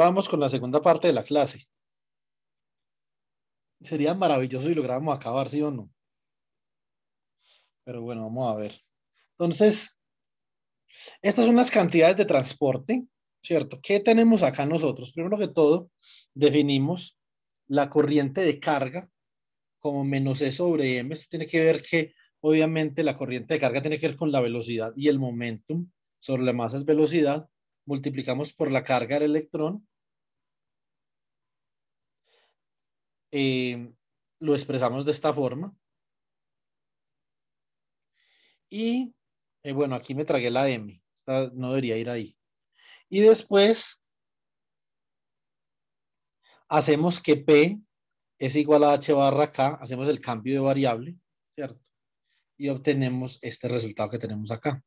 Vamos con la segunda parte de la clase. Sería maravilloso si lográramos acabar, ¿sí o no? Pero bueno, vamos a ver. Entonces, estas son las cantidades de transporte, ¿cierto? ¿Qué tenemos acá nosotros? Primero que todo, definimos la corriente de carga como menos E sobre M. Esto tiene que ver que, obviamente, la corriente de carga tiene que ver con la velocidad y el momentum sobre la masa es velocidad. Multiplicamos por la carga del electrón Eh, lo expresamos de esta forma. Y eh, bueno, aquí me tragué la M, no debería ir ahí. Y después hacemos que P es igual a H barra K, hacemos el cambio de variable, ¿cierto? Y obtenemos este resultado que tenemos acá,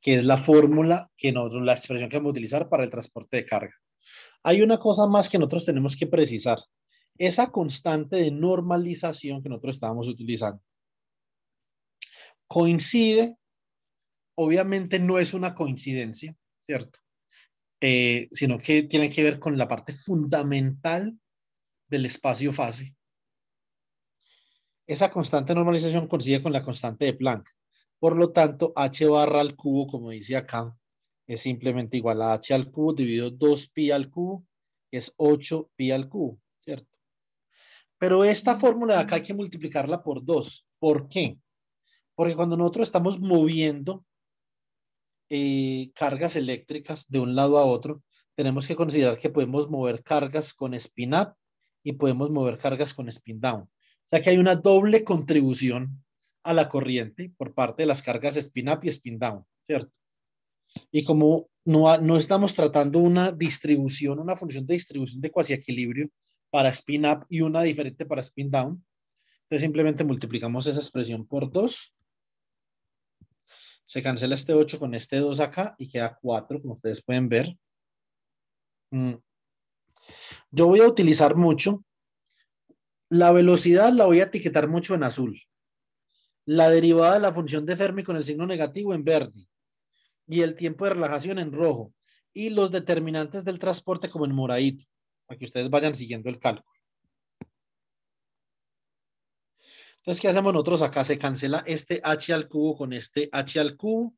que es la fórmula que nosotros, la expresión que vamos a utilizar para el transporte de carga. Hay una cosa más que nosotros tenemos que precisar esa constante de normalización que nosotros estábamos utilizando. Coincide, obviamente no es una coincidencia, ¿cierto? Eh, sino que tiene que ver con la parte fundamental del espacio fase. Esa constante de normalización coincide con la constante de Planck. Por lo tanto, h barra al cubo, como dice acá, es simplemente igual a h al cubo dividido 2pi al cubo, que es 8pi al cubo, ¿cierto? Pero esta fórmula de acá hay que multiplicarla por dos. ¿Por qué? Porque cuando nosotros estamos moviendo eh, cargas eléctricas de un lado a otro, tenemos que considerar que podemos mover cargas con spin up y podemos mover cargas con spin down. O sea que hay una doble contribución a la corriente por parte de las cargas spin up y spin down, ¿cierto? Y como no, no estamos tratando una distribución, una función de distribución de cuasi equilibrio, para spin up y una diferente para spin down. Entonces simplemente multiplicamos esa expresión por 2. Se cancela este 8 con este 2 acá y queda 4, como ustedes pueden ver. Mm. Yo voy a utilizar mucho. La velocidad la voy a etiquetar mucho en azul. La derivada de la función de Fermi con el signo negativo en verde. Y el tiempo de relajación en rojo. Y los determinantes del transporte como en moradito que ustedes vayan siguiendo el cálculo. Entonces, ¿qué hacemos nosotros acá? Se cancela este h al cubo con este h al cubo,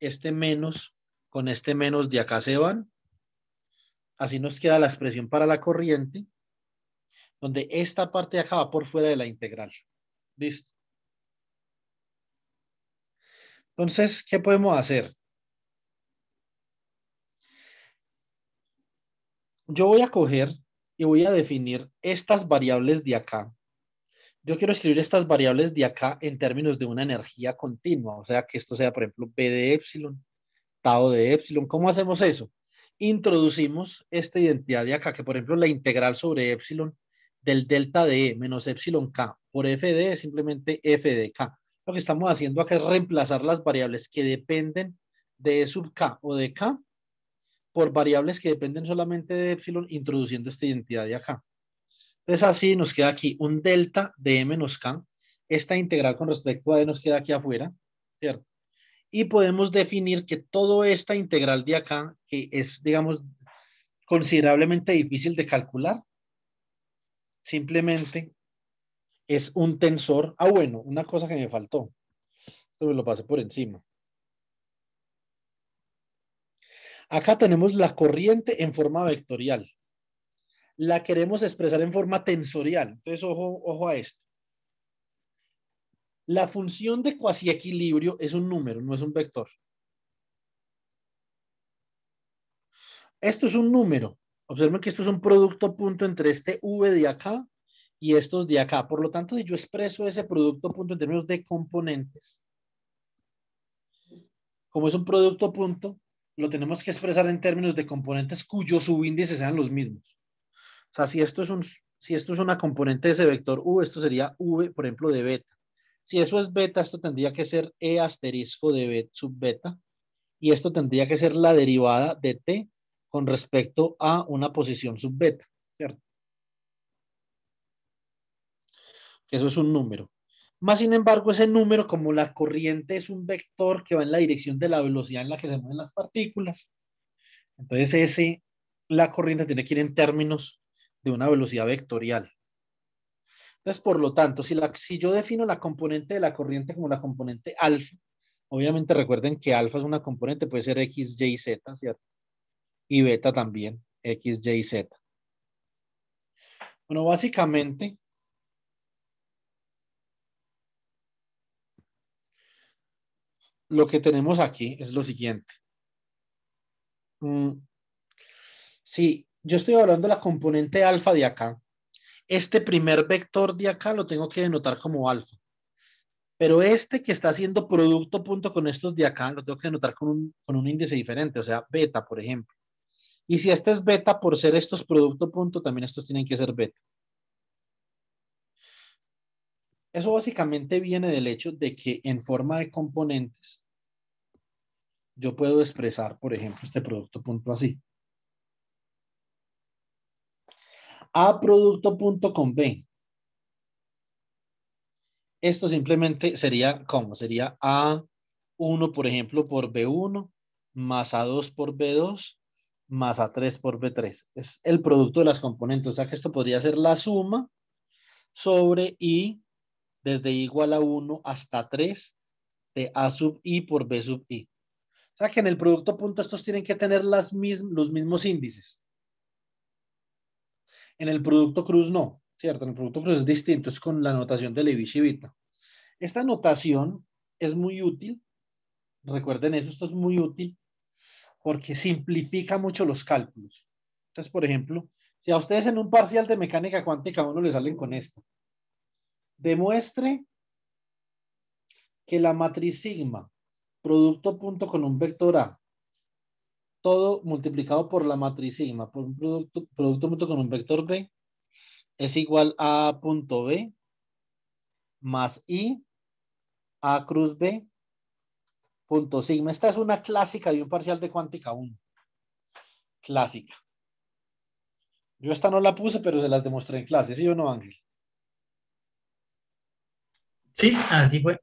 este menos con este menos de acá se van. Así nos queda la expresión para la corriente, donde esta parte de acá va por fuera de la integral. Listo. Entonces, ¿qué podemos hacer? yo voy a coger y voy a definir estas variables de acá. Yo quiero escribir estas variables de acá en términos de una energía continua, o sea, que esto sea, por ejemplo, B de epsilon, tau de epsilon. ¿Cómo hacemos eso? Introducimos esta identidad de acá, que por ejemplo la integral sobre epsilon del delta de E menos epsilon K por F de E, simplemente F de K. Lo que estamos haciendo acá es reemplazar las variables que dependen de E sub K o de K por variables que dependen solamente de epsilon, introduciendo esta identidad de acá. Entonces así nos queda aquí un delta de m menos k. Esta integral con respecto a d, nos queda aquí afuera, ¿cierto? Y podemos definir que toda esta integral de acá, que es, digamos, considerablemente difícil de calcular, simplemente es un tensor. Ah, bueno, una cosa que me faltó. Esto me lo pasé por encima. Acá tenemos la corriente en forma vectorial. La queremos expresar en forma tensorial. Entonces, ojo, ojo a esto. La función de cuasi equilibrio es un número, no es un vector. Esto es un número. Observen que esto es un producto punto entre este V de acá y estos de acá. Por lo tanto, si yo expreso ese producto punto en términos de componentes, como es un producto punto, lo tenemos que expresar en términos de componentes cuyos subíndices sean los mismos. O sea, si esto es, un, si esto es una componente de ese vector U, esto sería V, por ejemplo, de beta. Si eso es beta, esto tendría que ser E asterisco de sub beta. Y esto tendría que ser la derivada de T con respecto a una posición sub beta, ¿cierto? Eso es un número. Más sin embargo, ese número, como la corriente es un vector que va en la dirección de la velocidad en la que se mueven las partículas, entonces ese, la corriente tiene que ir en términos de una velocidad vectorial. Entonces, por lo tanto, si, la, si yo defino la componente de la corriente como la componente alfa, obviamente recuerden que alfa es una componente, puede ser x, y, z, ¿cierto? Y beta también, x, y, z. Bueno, básicamente, lo que tenemos aquí es lo siguiente. Mm, si yo estoy hablando de la componente alfa de acá, este primer vector de acá lo tengo que denotar como alfa. Pero este que está haciendo producto punto con estos de acá, lo tengo que denotar con un, con un índice diferente, o sea, beta, por ejemplo. Y si este es beta, por ser estos producto punto, también estos tienen que ser beta. Eso básicamente viene del hecho de que en forma de componentes yo puedo expresar, por ejemplo, este producto punto así. A producto punto con B. Esto simplemente sería, como? Sería A1, por ejemplo, por B1, más A2 por B2, más A3 por B3. Es el producto de las componentes. O sea que esto podría ser la suma sobre I desde igual a 1 hasta 3 de a sub i por b sub i. O sea que en el producto punto estos tienen que tener las los mismos índices. En el producto cruz no, ¿cierto? En el producto cruz es distinto, es con la notación de Levi-Civita. Esta notación es muy útil, recuerden eso, esto es muy útil porque simplifica mucho los cálculos. Entonces, por ejemplo, si a ustedes en un parcial de mecánica cuántica uno le salen con esto, demuestre que la matriz sigma, producto punto con un vector A, todo multiplicado por la matriz sigma, por un producto, producto punto con un vector B, es igual a punto B más I, A cruz B, punto sigma. Esta es una clásica de un parcial de cuántica 1. Clásica. Yo esta no la puse, pero se las demostré en clase, ¿sí o no, Ángel? Sí, así fue.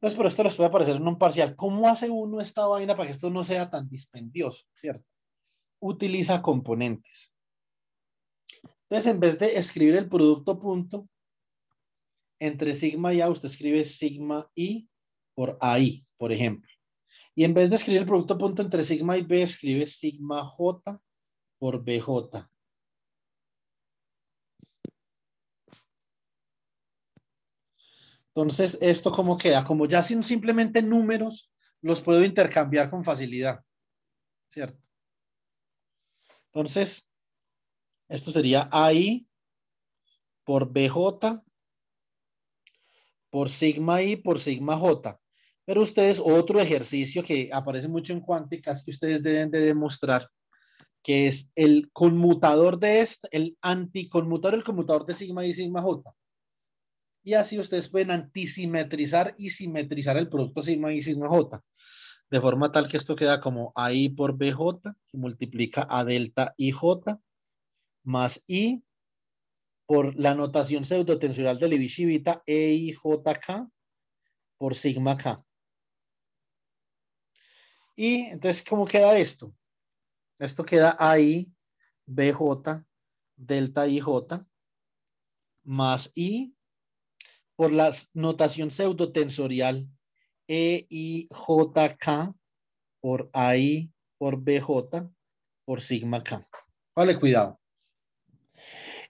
Entonces, pero esto les puede aparecer un parcial. ¿Cómo hace uno esta vaina para que esto no sea tan dispendioso? ¿Cierto? Utiliza componentes. Entonces, en vez de escribir el producto punto, entre sigma y A, usted escribe sigma I por AI, por ejemplo. Y en vez de escribir el producto punto entre sigma y B, escribe sigma J por BJ. Entonces, esto cómo queda, como ya son simplemente números, los puedo intercambiar con facilidad, ¿cierto? Entonces, esto sería AI por BJ por sigma I por sigma J. Pero ustedes, otro ejercicio que aparece mucho en cuánticas que ustedes deben de demostrar, que es el conmutador de este, el anticonmutador, el conmutador de sigma I y sigma J y así ustedes pueden antisimetrizar y simetrizar el producto sigma y sigma j, de forma tal que esto queda como AI por BJ, que multiplica a delta IJ, más I por la notación pseudotensorial de Levi-Civita, EIJK por sigma K. Y entonces, ¿cómo queda esto? Esto queda AI BJ delta IJ más I por la notación pseudotensorial tensorial por AI, por BJ, por sigma K. Vale, cuidado.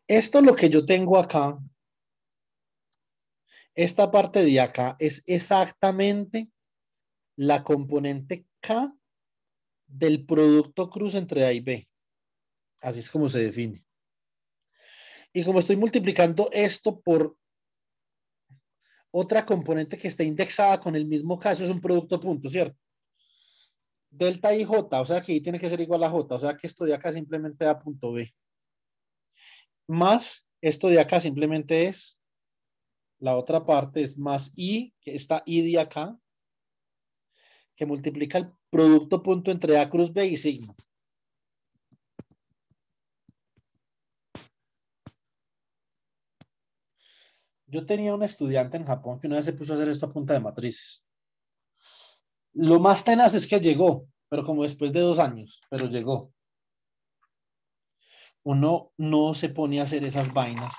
Esto es lo que yo tengo acá. Esta parte de acá es exactamente la componente K del producto cruz entre A y B. Así es como se define. Y como estoy multiplicando esto por otra componente que está indexada con el mismo caso es un producto punto, ¿cierto? Delta y J, o sea que I tiene que ser igual a J, o sea que esto de acá simplemente da punto B. Más esto de acá simplemente es, la otra parte es más I, que está I de acá, que multiplica el producto punto entre A cruz B y sigma. Yo tenía un estudiante en Japón que una vez se puso a hacer esto a punta de matrices. Lo más tenaz es que llegó, pero como después de dos años, pero llegó. Uno no se pone a hacer esas vainas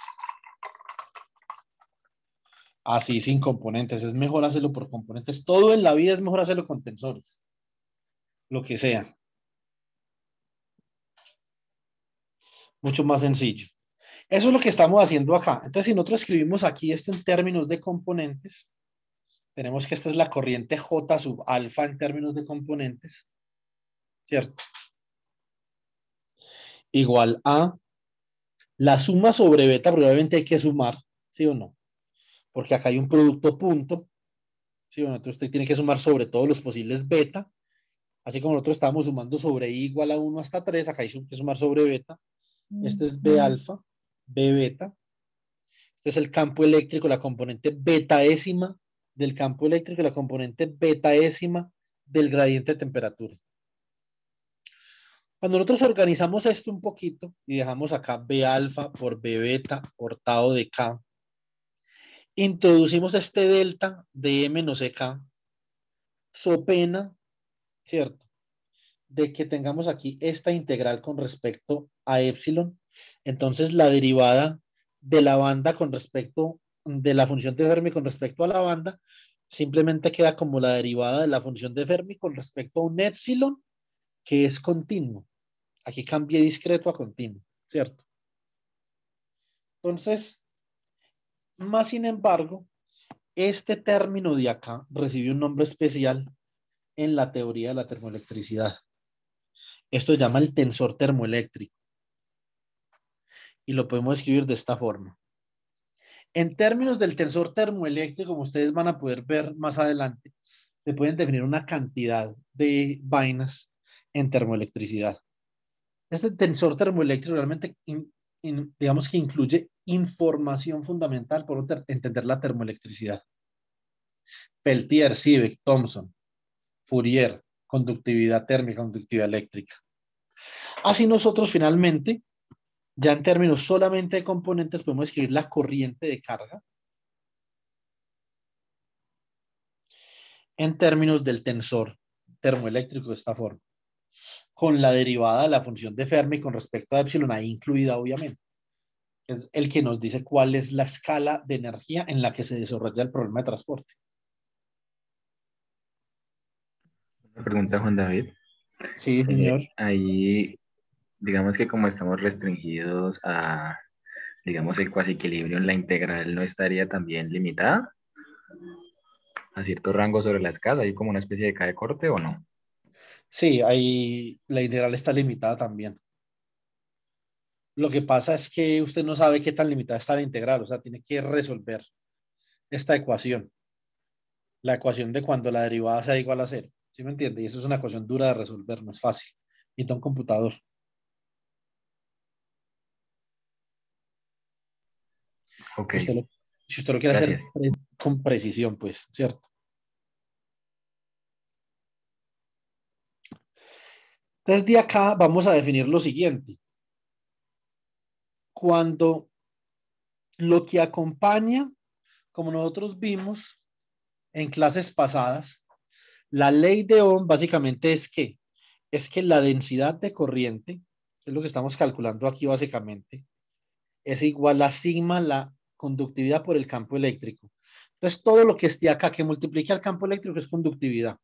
así sin componentes. Es mejor hacerlo por componentes. Todo en la vida es mejor hacerlo con tensores. Lo que sea. Mucho más sencillo. Eso es lo que estamos haciendo acá. Entonces, si nosotros escribimos aquí esto en términos de componentes, tenemos que esta es la corriente J sub alfa en términos de componentes, ¿cierto? Igual a la suma sobre beta, probablemente hay que sumar, ¿sí o no? Porque acá hay un producto punto, ¿sí o no? Entonces usted tiene que sumar sobre todos los posibles beta, así como nosotros estábamos sumando sobre I igual a 1 hasta 3, acá hay que sumar sobre beta, este es B alfa, B beta. Este es el campo eléctrico, la componente betaésima del campo eléctrico la componente betaésima del gradiente de temperatura. Cuando nosotros organizamos esto un poquito y dejamos acá B alfa por B beta por de K, introducimos este delta de M menos EK, so pena, ¿cierto? De que tengamos aquí esta integral con respecto a epsilon entonces, la derivada de la banda con respecto de la función de Fermi con respecto a la banda simplemente queda como la derivada de la función de Fermi con respecto a un epsilon que es continuo. Aquí cambie discreto a continuo, ¿cierto? Entonces, más sin embargo, este término de acá recibe un nombre especial en la teoría de la termoelectricidad. Esto se llama el tensor termoeléctrico y lo podemos escribir de esta forma. En términos del tensor termoeléctrico, como ustedes van a poder ver más adelante, se pueden definir una cantidad de vainas en termoelectricidad. Este tensor termoeléctrico realmente, digamos que incluye información fundamental para entender la termoelectricidad. Peltier, Siebeck, Thomson, Fourier, conductividad térmica, conductividad eléctrica. Así nosotros finalmente ya en términos solamente de componentes podemos escribir la corriente de carga. En términos del tensor termoeléctrico de esta forma. Con la derivada de la función de Fermi con respecto a epsilon ahí incluida obviamente. Es el que nos dice cuál es la escala de energía en la que se desarrolla el problema de transporte. Una pregunta, Juan David. Sí, eh, señor. ahí digamos que como estamos restringidos a, digamos, el cuasi equilibrio la integral no estaría también limitada a cierto rango sobre la escala, hay como una especie de cae corte o no? Sí, ahí la integral está limitada también. Lo que pasa es que usted no sabe qué tan limitada está la integral, o sea, tiene que resolver esta ecuación. La ecuación de cuando la derivada sea igual a cero. ¿Sí me entiende? Y eso es una ecuación dura de resolver, no es fácil. Y un computador. si usted lo quiere hacer con precisión, pues, ¿cierto? Desde acá vamos a definir lo siguiente. Cuando lo que acompaña, como nosotros vimos en clases pasadas, la ley de Ohm básicamente es que es que la densidad de corriente, es lo que estamos calculando aquí básicamente, es igual a sigma la conductividad por el campo eléctrico. Entonces, todo lo que esté acá que multiplique al campo eléctrico es conductividad.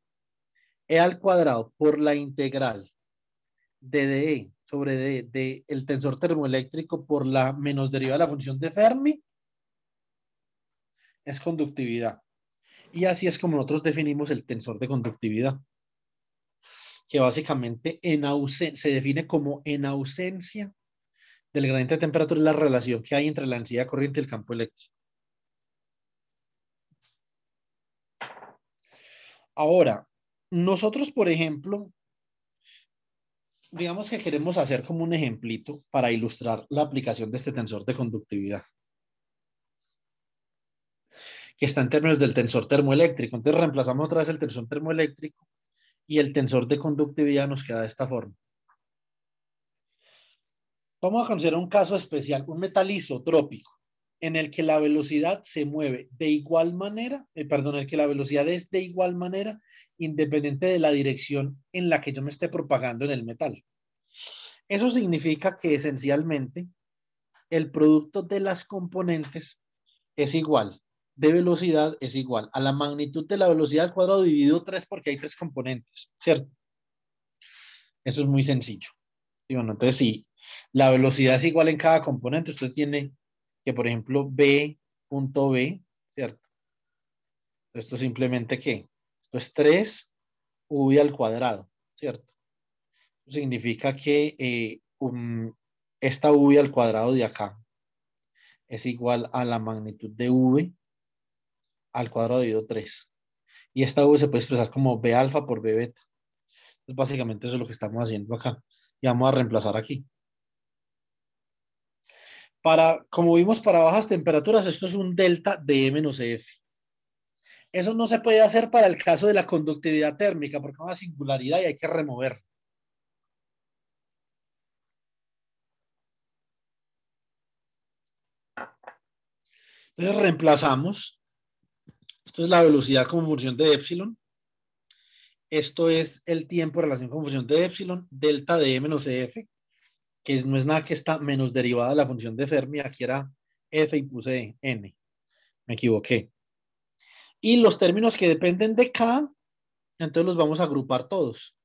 E al cuadrado por la integral de e e, DE sobre DE del tensor termoeléctrico por la menos derivada de la función de Fermi es conductividad. Y así es como nosotros definimos el tensor de conductividad, que básicamente en se define como en ausencia del gradiente de temperatura es la relación que hay entre la densidad corriente y el campo eléctrico. Ahora, nosotros, por ejemplo, digamos que queremos hacer como un ejemplito para ilustrar la aplicación de este tensor de conductividad, que está en términos del tensor termoeléctrico. Entonces reemplazamos otra vez el tensor termoeléctrico y el tensor de conductividad nos queda de esta forma. Vamos a considerar un caso especial, un metal isotrópico, en el que la velocidad se mueve de igual manera, eh, perdón, en el que la velocidad es de igual manera, independiente de la dirección en la que yo me esté propagando en el metal. Eso significa que esencialmente el producto de las componentes es igual, de velocidad es igual a la magnitud de la velocidad al cuadrado dividido 3 porque hay tres componentes, ¿cierto? Eso es muy sencillo. Y Bueno, entonces, si la velocidad es igual en cada componente. Usted tiene que, por ejemplo, punto B, ¿cierto? Esto simplemente ¿qué? Esto es 3 V al cuadrado, ¿cierto? significa que eh, esta V al cuadrado de acá es igual a la magnitud de V al cuadrado dividido 3. Y esta V se puede expresar como B alfa por B beta. Entonces, básicamente eso es lo que estamos haciendo acá. Y vamos a reemplazar aquí. Para, como vimos para bajas temperaturas, esto es un delta de M-F. Eso no se puede hacer para el caso de la conductividad térmica, porque es una singularidad y hay que remover. Entonces reemplazamos. Esto es la velocidad como función de epsilon. Esto es el tiempo en relación con función de epsilon, delta de m menos F que no es nada que está menos derivada de la función de Fermi, aquí era f y puse n, me equivoqué. Y los términos que dependen de k, entonces los vamos a agrupar todos.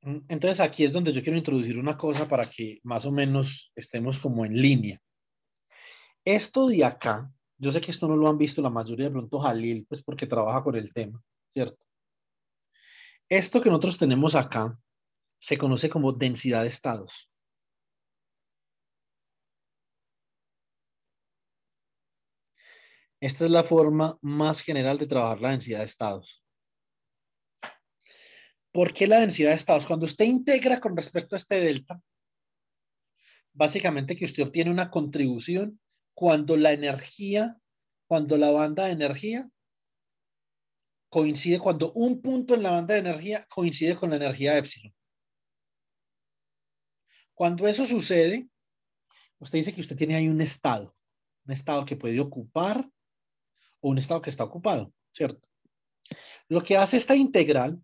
Mm, entonces aquí es donde yo quiero introducir una cosa para que más o menos estemos como en línea. Esto de acá, yo sé que esto no lo han visto la mayoría, de pronto Jalil, pues porque trabaja con el tema, ¿cierto? Esto que nosotros tenemos acá se conoce como densidad de estados. Esta es la forma más general de trabajar la densidad de estados. ¿Por qué la densidad de estados? Cuando usted integra con respecto a este delta, básicamente que usted obtiene una contribución cuando la energía, cuando la banda de energía coincide cuando un punto en la banda de energía coincide con la energía epsilon. Cuando eso sucede, usted dice que usted tiene ahí un estado, un estado que puede ocupar o un estado que está ocupado, ¿cierto? Lo que hace esta integral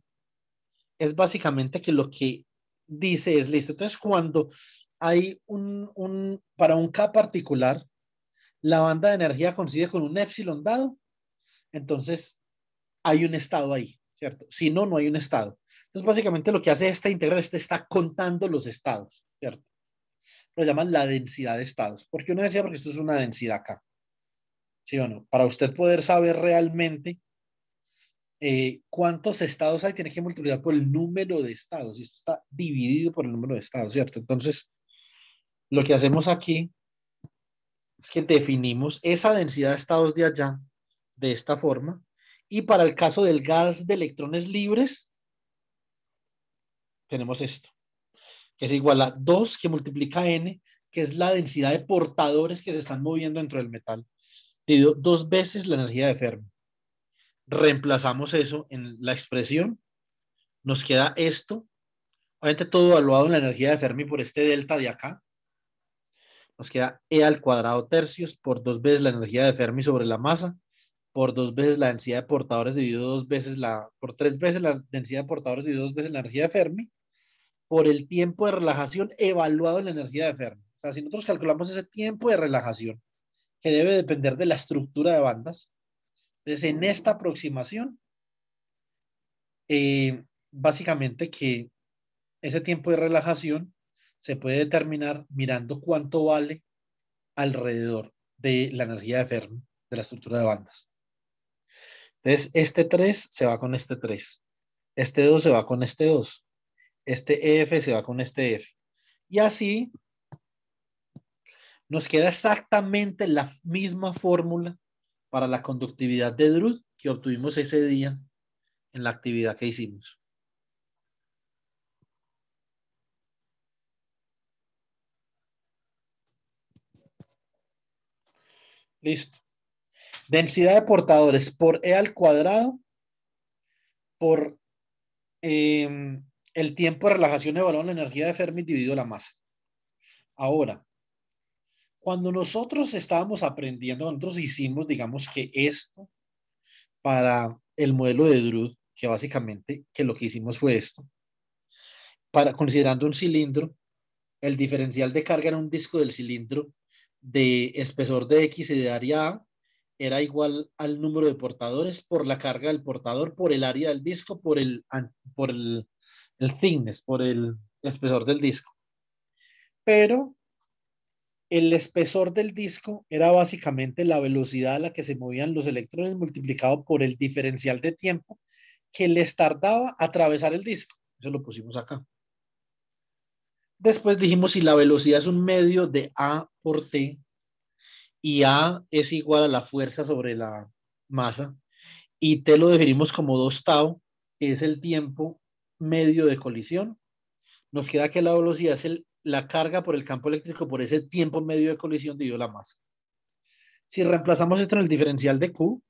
es básicamente que lo que dice es listo. Entonces, cuando hay un, un para un K particular, la banda de energía coincide con un epsilon dado, entonces hay un Estado ahí, ¿cierto? Si no, no hay un Estado. Entonces, básicamente lo que hace esta integral es está contando los estados, ¿cierto? Lo llaman la densidad de estados. ¿Por qué uno decía? Porque esto es una densidad acá. ¿Sí o no? Para usted poder saber realmente eh, cuántos estados hay, tiene que multiplicar por el número de estados. Y esto está dividido por el número de estados, ¿cierto? Entonces, lo que hacemos aquí es que definimos esa densidad de estados de allá de esta forma y para el caso del gas de electrones libres, tenemos esto, que es igual a 2 que multiplica n, que es la densidad de portadores que se están moviendo dentro del metal, dividido dos veces la energía de Fermi. Reemplazamos eso en la expresión, nos queda esto, obviamente todo evaluado en la energía de Fermi por este delta de acá, nos queda E al cuadrado tercios por dos veces la energía de Fermi sobre la masa, por dos veces la densidad de portadores dividido dos veces la, por tres veces la densidad de portadores dividido dos veces la energía de Fermi, por el tiempo de relajación evaluado en la energía de Fermi. O sea, si nosotros calculamos ese tiempo de relajación, que debe depender de la estructura de bandas, entonces pues en esta aproximación, eh, básicamente que ese tiempo de relajación se puede determinar mirando cuánto vale alrededor de la energía de Fermi de la estructura de bandas. Entonces, este 3 se va con este 3. Este 2 se va con este 2. Este F se va con este F. Y así nos queda exactamente la misma fórmula para la conductividad de Drude que obtuvimos ese día en la actividad que hicimos. Listo. Densidad de portadores por E al cuadrado por em, el tiempo de relajación de valor la energía de Fermi dividido la masa. Ahora, cuando nosotros estábamos aprendiendo, nosotros hicimos, digamos que esto para el modelo de Drude, que básicamente que lo que hicimos fue esto. Para, considerando un cilindro, el diferencial de carga en un disco del cilindro de espesor de X y de área A era igual al número de portadores por la carga del portador, por el área del disco, por el, por el, thickness, por el espesor del disco. Pero el espesor del disco era básicamente la velocidad a la que se movían los electrones multiplicado por el diferencial de tiempo que les tardaba atravesar el disco. Eso lo pusimos acá. Después dijimos si la velocidad es un medio de A por T, y A es igual a la fuerza sobre la masa y T lo definimos como 2 tau, que es el tiempo medio de colisión. Nos queda que la velocidad es la carga por el campo eléctrico por ese tiempo medio de colisión dividido la masa. Si reemplazamos esto en el diferencial de Q,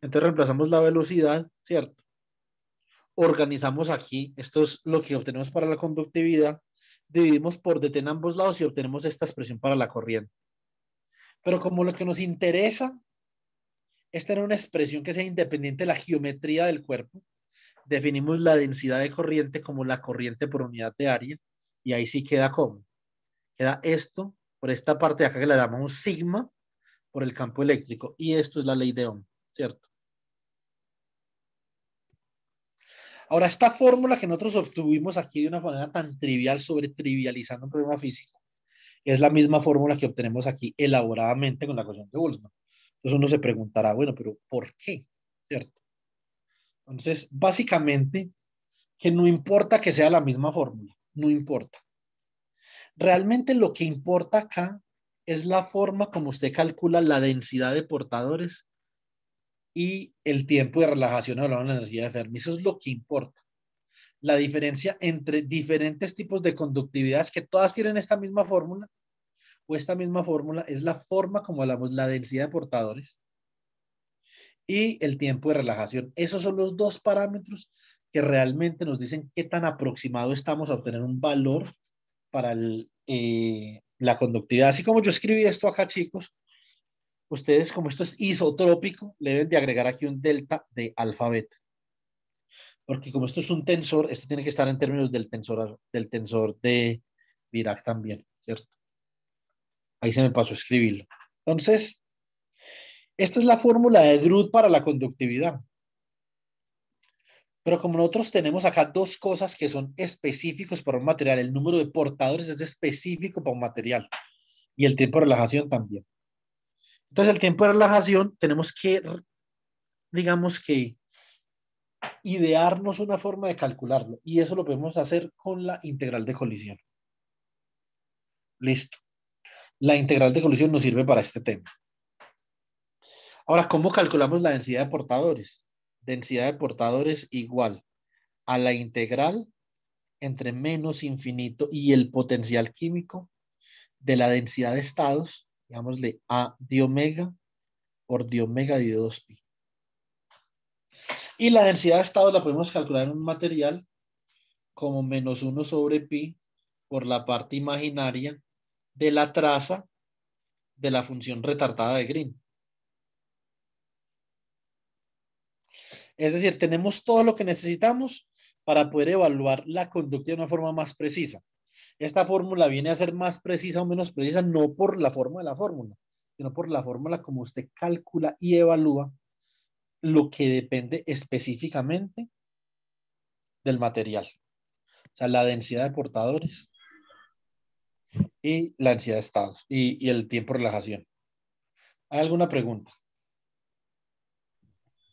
entonces reemplazamos la velocidad, ¿cierto? Organizamos aquí, esto es lo que obtenemos para la conductividad, dividimos por DT en ambos lados y obtenemos esta expresión para la corriente. Pero como lo que nos interesa es tener una expresión que sea independiente de la geometría del cuerpo, definimos la densidad de corriente como la corriente por unidad de área y ahí sí queda como. Queda esto por esta parte de acá que le llamamos sigma por el campo eléctrico y esto es la ley de Ohm, ¿cierto? Ahora, esta fórmula que nosotros obtuvimos aquí de una manera tan trivial, sobre trivializando un problema físico, es la misma fórmula que obtenemos aquí elaboradamente con la ecuación de Boltzmann. Entonces uno se preguntará, bueno, pero ¿por qué? ¿Cierto? Entonces, básicamente, que no importa que sea la misma fórmula, no importa. Realmente lo que importa acá es la forma como usted calcula la densidad de portadores y el tiempo de relajación de la energía de Fermi. Eso es lo que importa. La diferencia entre diferentes tipos de conductividades que todas tienen esta misma fórmula, o esta misma fórmula es la forma como hablamos, la densidad de portadores y el tiempo de relajación. Esos son los dos parámetros que realmente nos dicen qué tan aproximado estamos a obtener un valor para eh, la conductividad. Así como yo escribí esto acá, chicos, ustedes como esto es isotrópico, le deben de agregar aquí un delta de alfabeto. Porque como esto es un tensor, esto tiene que estar en términos del tensor, del tensor de Dirac también, ¿cierto? Ahí se me pasó a escribirlo. Entonces, esta es la fórmula de Drude para la conductividad. Pero como nosotros tenemos acá dos cosas que son específicos para un material, el número de portadores es específico para un material y el tiempo de relajación también. Entonces el tiempo de relajación tenemos que, digamos que, idearnos una forma de calcularlo y eso lo podemos hacer con la integral de colisión. Listo la integral de colisión nos sirve para este tema. Ahora, ¿cómo calculamos la densidad de portadores? Densidad de portadores igual a la integral entre menos infinito y el potencial químico de la densidad de estados, digámosle A de omega por de omega de 2pi. Y la densidad de estados la podemos calcular en un material como menos 1 sobre pi por la parte imaginaria de la traza de la función retardada de Green. Es decir, tenemos todo lo que necesitamos para poder evaluar la conducta de una forma más precisa. Esta fórmula viene a ser más precisa o menos precisa no por la forma de la fórmula, sino por la fórmula como usted calcula y evalúa lo que depende específicamente del material. O sea, la densidad de portadores, y la ansiedad de estados y, el tiempo de relajación. ¿Hay alguna pregunta?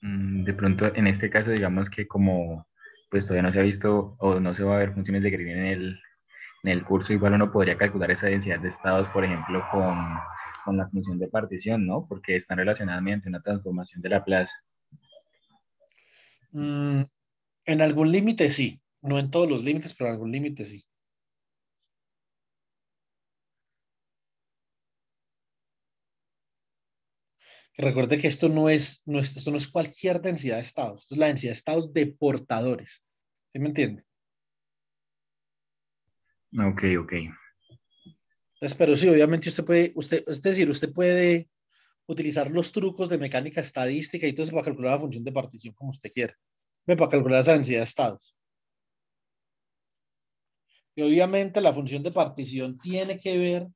Mm, de pronto, en este caso, digamos que como pues todavía no se ha visto o no se va a ver funciones de Green en el, curso, igual uno podría calcular esa densidad de estados, por ejemplo, con, la función de partición, ¿no? Porque están relacionadas mediante una transformación de la plaza. Mm, en algún límite sí, no en todos los límites, pero en algún límite sí. recuerde que esto no es, no no es cualquier densidad de estados, es la densidad de estados de portadores. ¿Sí me entiende? Ok, ok. pero sí, obviamente usted puede, usted, es decir, usted puede utilizar los trucos de mecánica estadística y todo eso para calcular la función de partición como usted quiera. Para calcular esa densidad de estados. Y obviamente la función de partición tiene que ver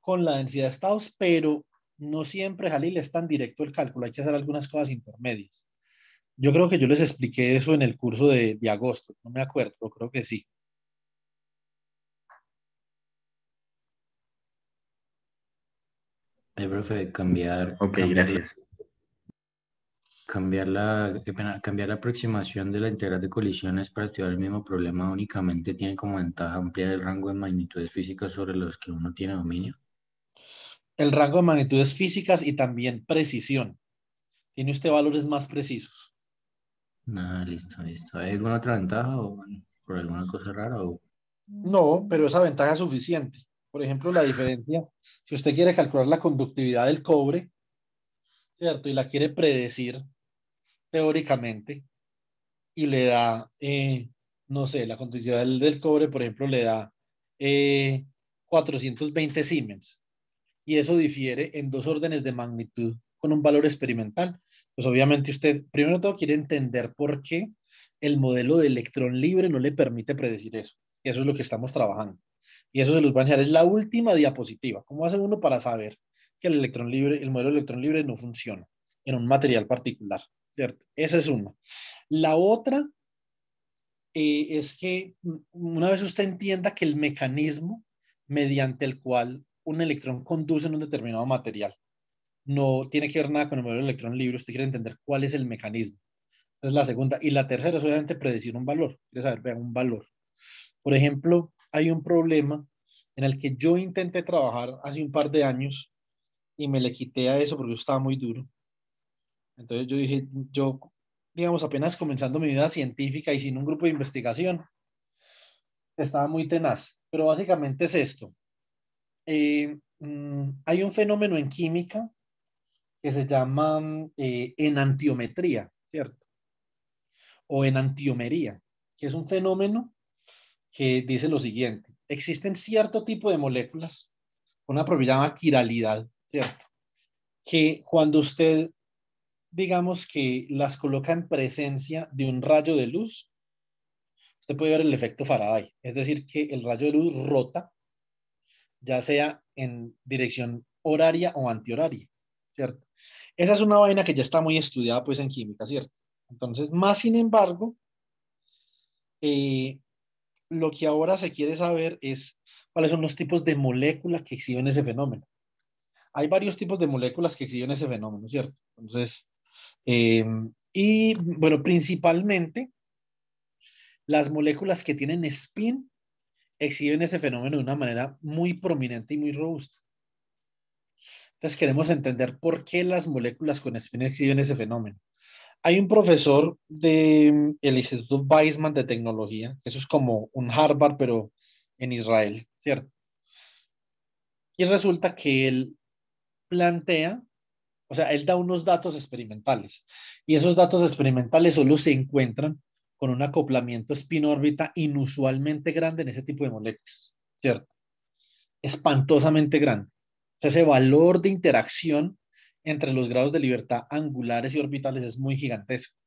con la densidad de estados, pero no siempre, Jalil, e es tan directo el cálculo, hay que hacer algunas cosas intermedias. Yo creo que yo les expliqué eso en el curso de, agosto, no me acuerdo, creo que sí. Eh, profe, cambiar. Ok, gracias. la, cambiar la aproximación de la integral de colisiones para estudiar el mismo problema únicamente tiene como ventaja ampliar el rango de magnitudes físicas sobre los que uno tiene dominio el rango de magnitudes físicas y también precisión. Tiene usted valores más precisos. Ah, listo, listo. ¿Hay alguna otra ventaja o por alguna cosa rara? O... No, pero esa ventaja es suficiente. Por ejemplo, la diferencia, si usted quiere calcular la conductividad del cobre, ¿cierto? Y la quiere predecir teóricamente y le da, eh, no sé, la conductividad del, cobre, por ejemplo, le da eh, 420 Siemens y eso difiere en dos órdenes de magnitud con un valor experimental. Pues obviamente usted, primero todo, quiere entender por qué el modelo de electrón libre no le permite predecir eso. eso es lo que estamos trabajando. Y eso se los va a enseñar. Es la última diapositiva. ¿Cómo hace uno para saber que el electrón libre, el modelo de electrón libre no funciona en un material particular? ¿Cierto? Esa es una. La otra eh, es que una vez usted entienda que el mecanismo mediante el cual un electrón conduce en un determinado material. No tiene que ver nada con el modelo de electrón libre, usted quiere entender cuál es el mecanismo. Es la segunda. Y la tercera es obviamente predecir un valor. Quiere saber, vean, un valor. Por ejemplo, hay un problema en el que yo intenté trabajar hace un par de años y me le quité a eso porque estaba muy duro. Entonces yo dije, yo, digamos, apenas comenzando mi vida científica y sin un grupo de investigación, estaba muy tenaz. Pero básicamente es esto. Eh, mm, hay un fenómeno en química que se llama eh, enantiometría, ¿cierto? O enantiomería, que es un fenómeno que dice lo siguiente. Existen cierto tipo de moléculas, una propiedad quiralidad, ¿cierto? Que cuando usted, digamos que las coloca en presencia de un rayo de luz, usted puede ver el efecto Faraday, es decir, que el rayo de luz rota ya sea en dirección horaria o antihoraria, ¿cierto? Esa es una vaina que ya está muy estudiada pues en química, ¿cierto? Entonces, más sin embargo, eh, lo que ahora se quiere saber es cuáles son los tipos de moléculas que exhiben ese fenómeno. Hay varios tipos de moléculas que exhiben ese fenómeno, ¿cierto? Entonces, eh, y bueno, principalmente las moléculas que tienen spin exhiben ese fenómeno de una manera muy prominente y muy robusta. Entonces queremos entender por qué las moléculas con espina exhiben ese fenómeno. Hay un profesor del de mm, Instituto Weizmann de Tecnología, eso es como un Harvard, pero en Israel, ¿cierto? Y resulta que él plantea, o sea, él da unos datos experimentales y esos datos experimentales solo se encuentran con un acoplamiento spin órbita inusualmente grande en ese tipo de moléculas, ¿cierto? Espantosamente grande. ese valor de interacción entre los grados de libertad angulares y orbitales es muy gigantesco.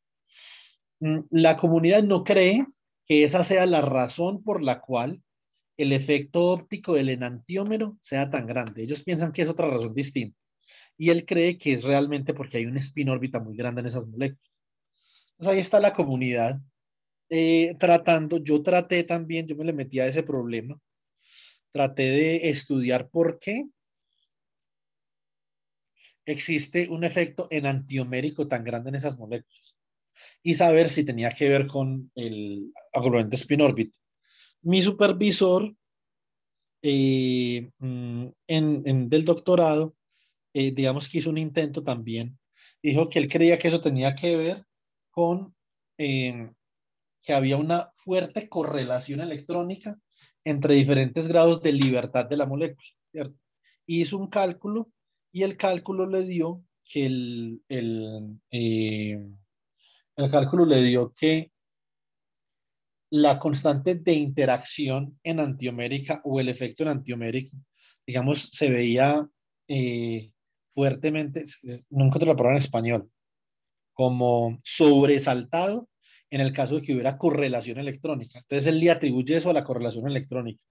Mm, la comunidad no cree que esa sea la razón por la cual el efecto óptico del enantiómero sea tan grande. Ellos piensan que es otra razón distinta. Y él cree que es realmente porque hay un spin órbita muy grande en esas moléculas. Entonces pues ahí está la comunidad eh, tratando, yo traté también, yo me le metí a ese problema, traté de estudiar por qué existe un efecto enantiomérico tan grande en esas moléculas y saber si tenía que ver con el agrupamiento spin orbit. Mi supervisor eh, mm, en, del doctorado, eh, digamos que hizo un intento también, dijo que él creía que eso tenía que ver con que había una fuerte correlación electrónica entre diferentes grados de libertad de la molécula. ¿cierto? Hizo un cálculo y el cálculo le dio que el, el, eh, el cálculo le dio que la constante de interacción en enantiomérica o el efecto en enantiomérico, digamos, se veía eh, fuertemente, nunca te lo palabra en español, como sobresaltado en el caso de que hubiera correlación electrónica. Entonces él le atribuye eso a la correlación electrónica.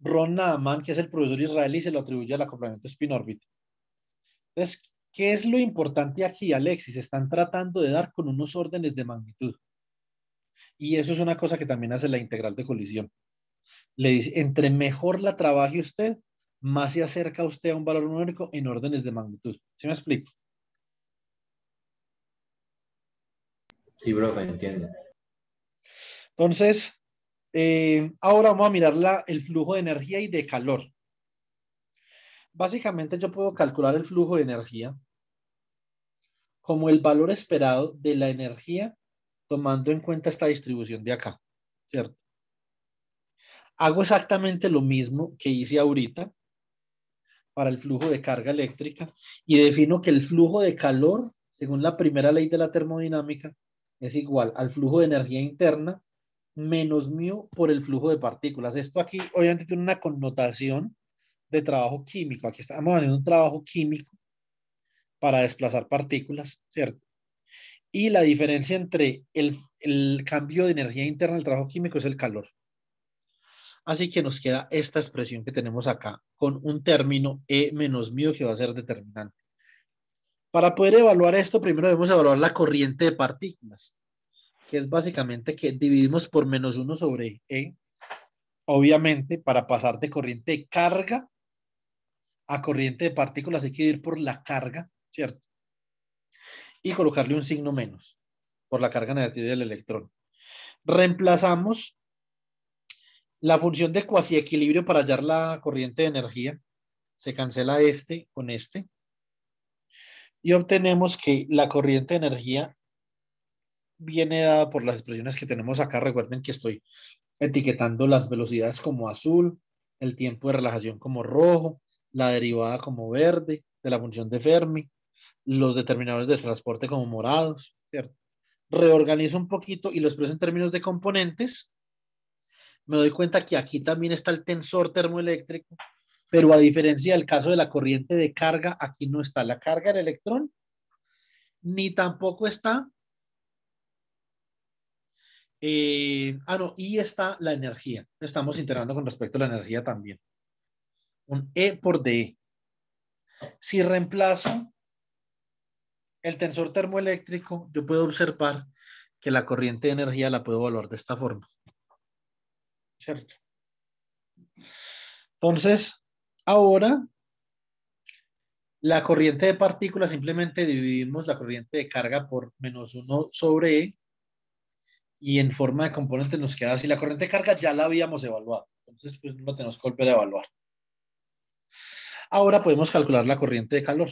Ron Naaman, que es el profesor israelí, se lo atribuye al acoplamiento spin-orbit. Entonces, ¿qué es lo importante aquí, Alexis? Están tratando de dar con unos órdenes de magnitud. Y eso es una cosa que también hace la integral de colisión. Le dice, entre mejor la trabaje usted, más se acerca usted a un valor numérico en órdenes de magnitud. ¿Sí me explico? Sí, bro, entiendo. Entonces, eh, ahora vamos a mirar el flujo de energía y de calor. Básicamente yo puedo calcular el flujo de energía como el valor esperado de la energía tomando en cuenta esta distribución de acá, ¿cierto? Hago exactamente lo mismo que hice ahorita para el flujo de carga eléctrica y defino que el flujo de calor, según la primera ley de la termodinámica, es igual al flujo de energía interna menos mío por el flujo de partículas. Esto aquí obviamente tiene una connotación de trabajo químico. Aquí estamos haciendo un trabajo químico para desplazar partículas, ¿cierto? Y la diferencia entre el, cambio de energía interna el trabajo químico es el calor. Así que nos queda esta expresión que tenemos acá con un término E menos mío que va a ser determinante. Para poder evaluar esto, primero debemos evaluar la corriente de partículas, que es básicamente que dividimos por menos 1 sobre E. Obviamente, para pasar de corriente de carga a corriente de partículas hay que ir por la carga, ¿cierto? Y colocarle un signo menos por la carga negativa del electrón. Reemplazamos la función de cuasi equilibrio para hallar la corriente de energía. Se cancela este con este y obtenemos que la corriente de energía viene dada por las expresiones que tenemos acá. Recuerden que estoy etiquetando las velocidades como azul, el tiempo de relajación como rojo, la derivada como verde de la función de Fermi, los determinadores de transporte como morados, ¿cierto? Reorganizo un poquito y lo expreso en términos de componentes. Me doy cuenta que aquí también está el tensor termoeléctrico pero a diferencia del caso de la corriente de carga, aquí no está la carga del electrón, ni tampoco está, eh, ah no, y está la energía. Estamos integrando con respecto a la energía también. Un E por D. Si reemplazo el tensor termoeléctrico, yo puedo observar que la corriente de energía la puedo evaluar de esta forma. ¿Cierto? Entonces, Ahora, la corriente de partículas simplemente dividimos la corriente de carga por menos 1 sobre E y en forma de componente nos queda así. La corriente de carga ya la habíamos evaluado, entonces pues no tenemos que volver a evaluar. Ahora podemos calcular la corriente de calor.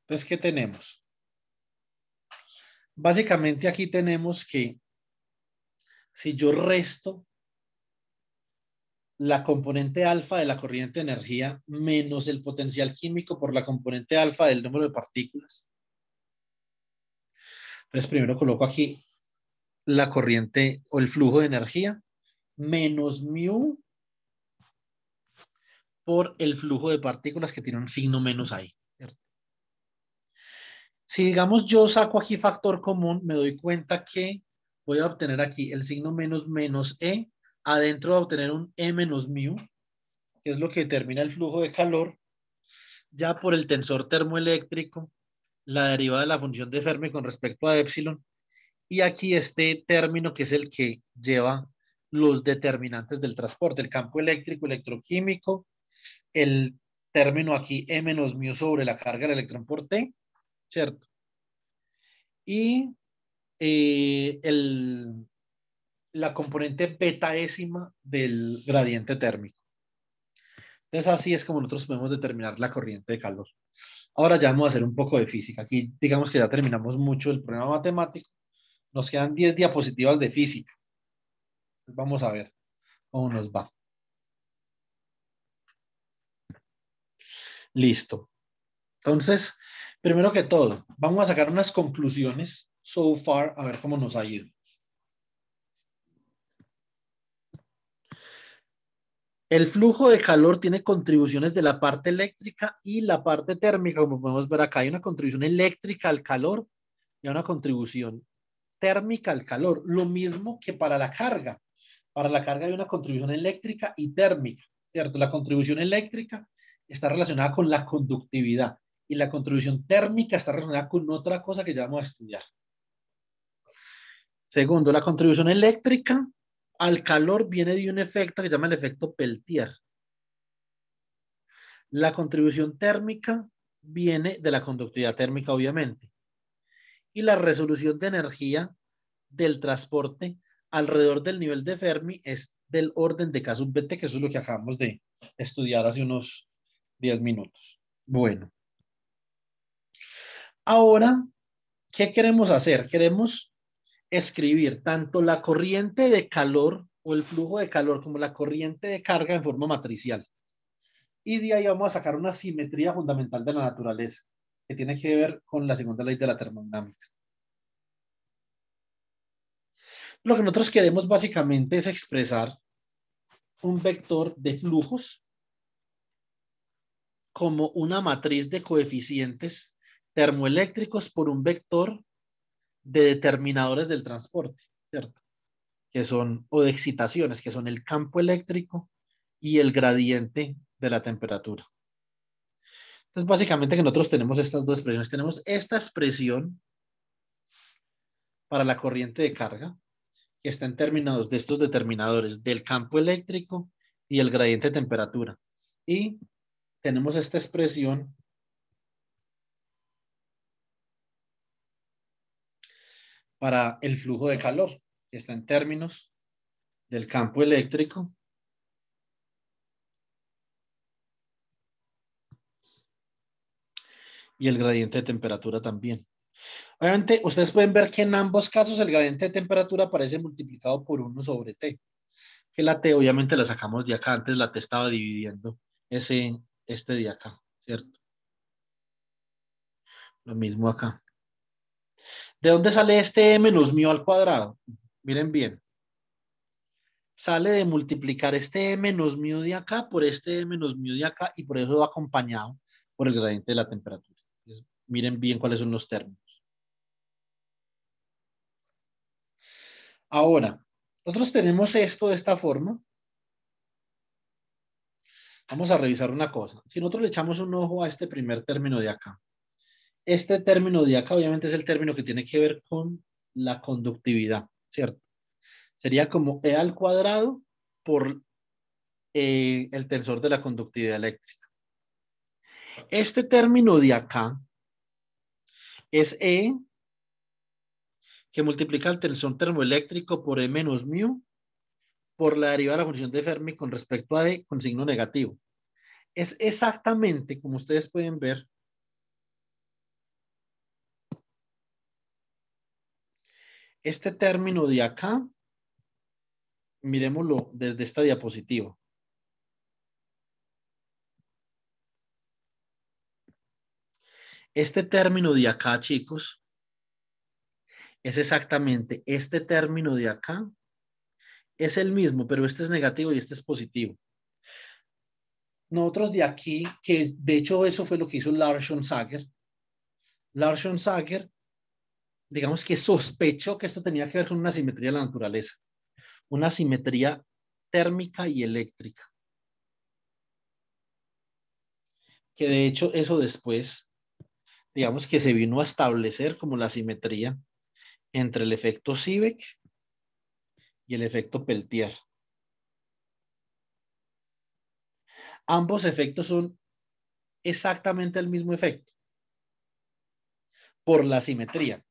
Entonces, ¿qué tenemos? Básicamente aquí tenemos que si yo resto la componente alfa de la corriente de energía menos el potencial químico por la componente alfa del número de partículas. Entonces primero coloco aquí la corriente o el flujo de energía menos mu por el flujo de partículas que tiene un signo menos ahí. Si digamos yo saco aquí factor común, me doy cuenta que voy a obtener aquí el signo menos menos E adentro va a obtener un E menos mu, que es lo que determina el flujo de calor, ya por el tensor termoeléctrico, la derivada de la función de Fermi con respecto a epsilon, y aquí este término que es el que lleva los determinantes del transporte, el campo eléctrico, electroquímico, el término aquí E menos mu sobre la carga del electrón por T, ¿cierto? Y eh, el, la componente betaésima del gradiente térmico. Entonces así es como nosotros podemos determinar la corriente de calor. Ahora ya vamos a hacer un poco de física. Aquí digamos que ya terminamos mucho el problema matemático. Nos quedan 10 diapositivas de física. Vamos a ver cómo nos va. Listo. Entonces, primero que todo, vamos a sacar unas conclusiones so far, a ver cómo nos ha ido. El flujo de calor tiene contribuciones de la parte eléctrica y la parte térmica, como podemos ver acá, hay una contribución eléctrica al calor y una contribución térmica al calor, lo mismo que para la carga. Para la carga hay una contribución eléctrica y térmica, ¿cierto? La contribución eléctrica está relacionada con la conductividad y la contribución térmica está relacionada con otra cosa que ya vamos a estudiar. Segundo, la contribución eléctrica al calor viene de un efecto que se llama el efecto Peltier. La contribución térmica viene de la conductividad térmica, obviamente. Y la resolución de energía del transporte alrededor del nivel de Fermi es del orden de K sub que eso es lo que acabamos de estudiar hace unos 10 minutos. Bueno. Ahora, ¿qué queremos hacer? Queremos escribir tanto la corriente de calor o el flujo de calor como la corriente de carga en forma matricial. Y de ahí vamos a sacar una simetría fundamental de la naturaleza, que tiene que ver con la segunda ley de la termodinámica. Lo que nosotros queremos básicamente es expresar un vector de flujos como una matriz de coeficientes termoeléctricos por un vector de determinadores del transporte, ¿cierto? Que son, o de excitaciones, que son el campo eléctrico y el gradiente de la temperatura. Entonces, básicamente que nosotros tenemos estas dos expresiones. Tenemos esta expresión para la corriente de carga, que está en términos de estos determinadores del campo eléctrico y el gradiente de temperatura. Y tenemos esta expresión para el flujo de calor, que está en términos del campo eléctrico y el gradiente de temperatura también. Obviamente, ustedes pueden ver que en ambos casos el gradiente de temperatura aparece multiplicado por 1 sobre T, que la T obviamente la sacamos de acá, antes la T estaba dividiendo ese, este de acá, ¿cierto? Lo mismo acá. ¿De dónde sale este menos mío al cuadrado? Miren bien. Sale de multiplicar este menos mío de acá por este menos mío de acá y por eso va acompañado por el gradiente de la temperatura. miren bien cuáles son los términos. Ahora, nosotros tenemos esto de esta forma. Vamos a revisar una cosa. Si nosotros le echamos un ojo a este primer término de acá este término de acá obviamente es el término que tiene que ver con la conductividad, ¿cierto? Sería como E al cuadrado por eh, el tensor de la conductividad eléctrica. Este término de acá es E que multiplica el tensor termoeléctrico por E menos mu por la derivada de la función de Fermi con respecto a E con signo negativo. Es exactamente, como ustedes pueden ver, Este término de acá, miremoslo desde esta diapositiva. Este término de acá, chicos, es exactamente este término de acá. Es el mismo, pero este es negativo y este es positivo. Nosotros de aquí, que de hecho eso fue lo que hizo Larson Sager. Larson Sager digamos que sospechó que esto tenía que ver con una simetría de la naturaleza, una simetría térmica y eléctrica. Que de hecho eso después, digamos que se vino a establecer como la simetría entre el efecto Sivek y el efecto Peltier. Ambos efectos son exactamente el mismo efecto por la simetría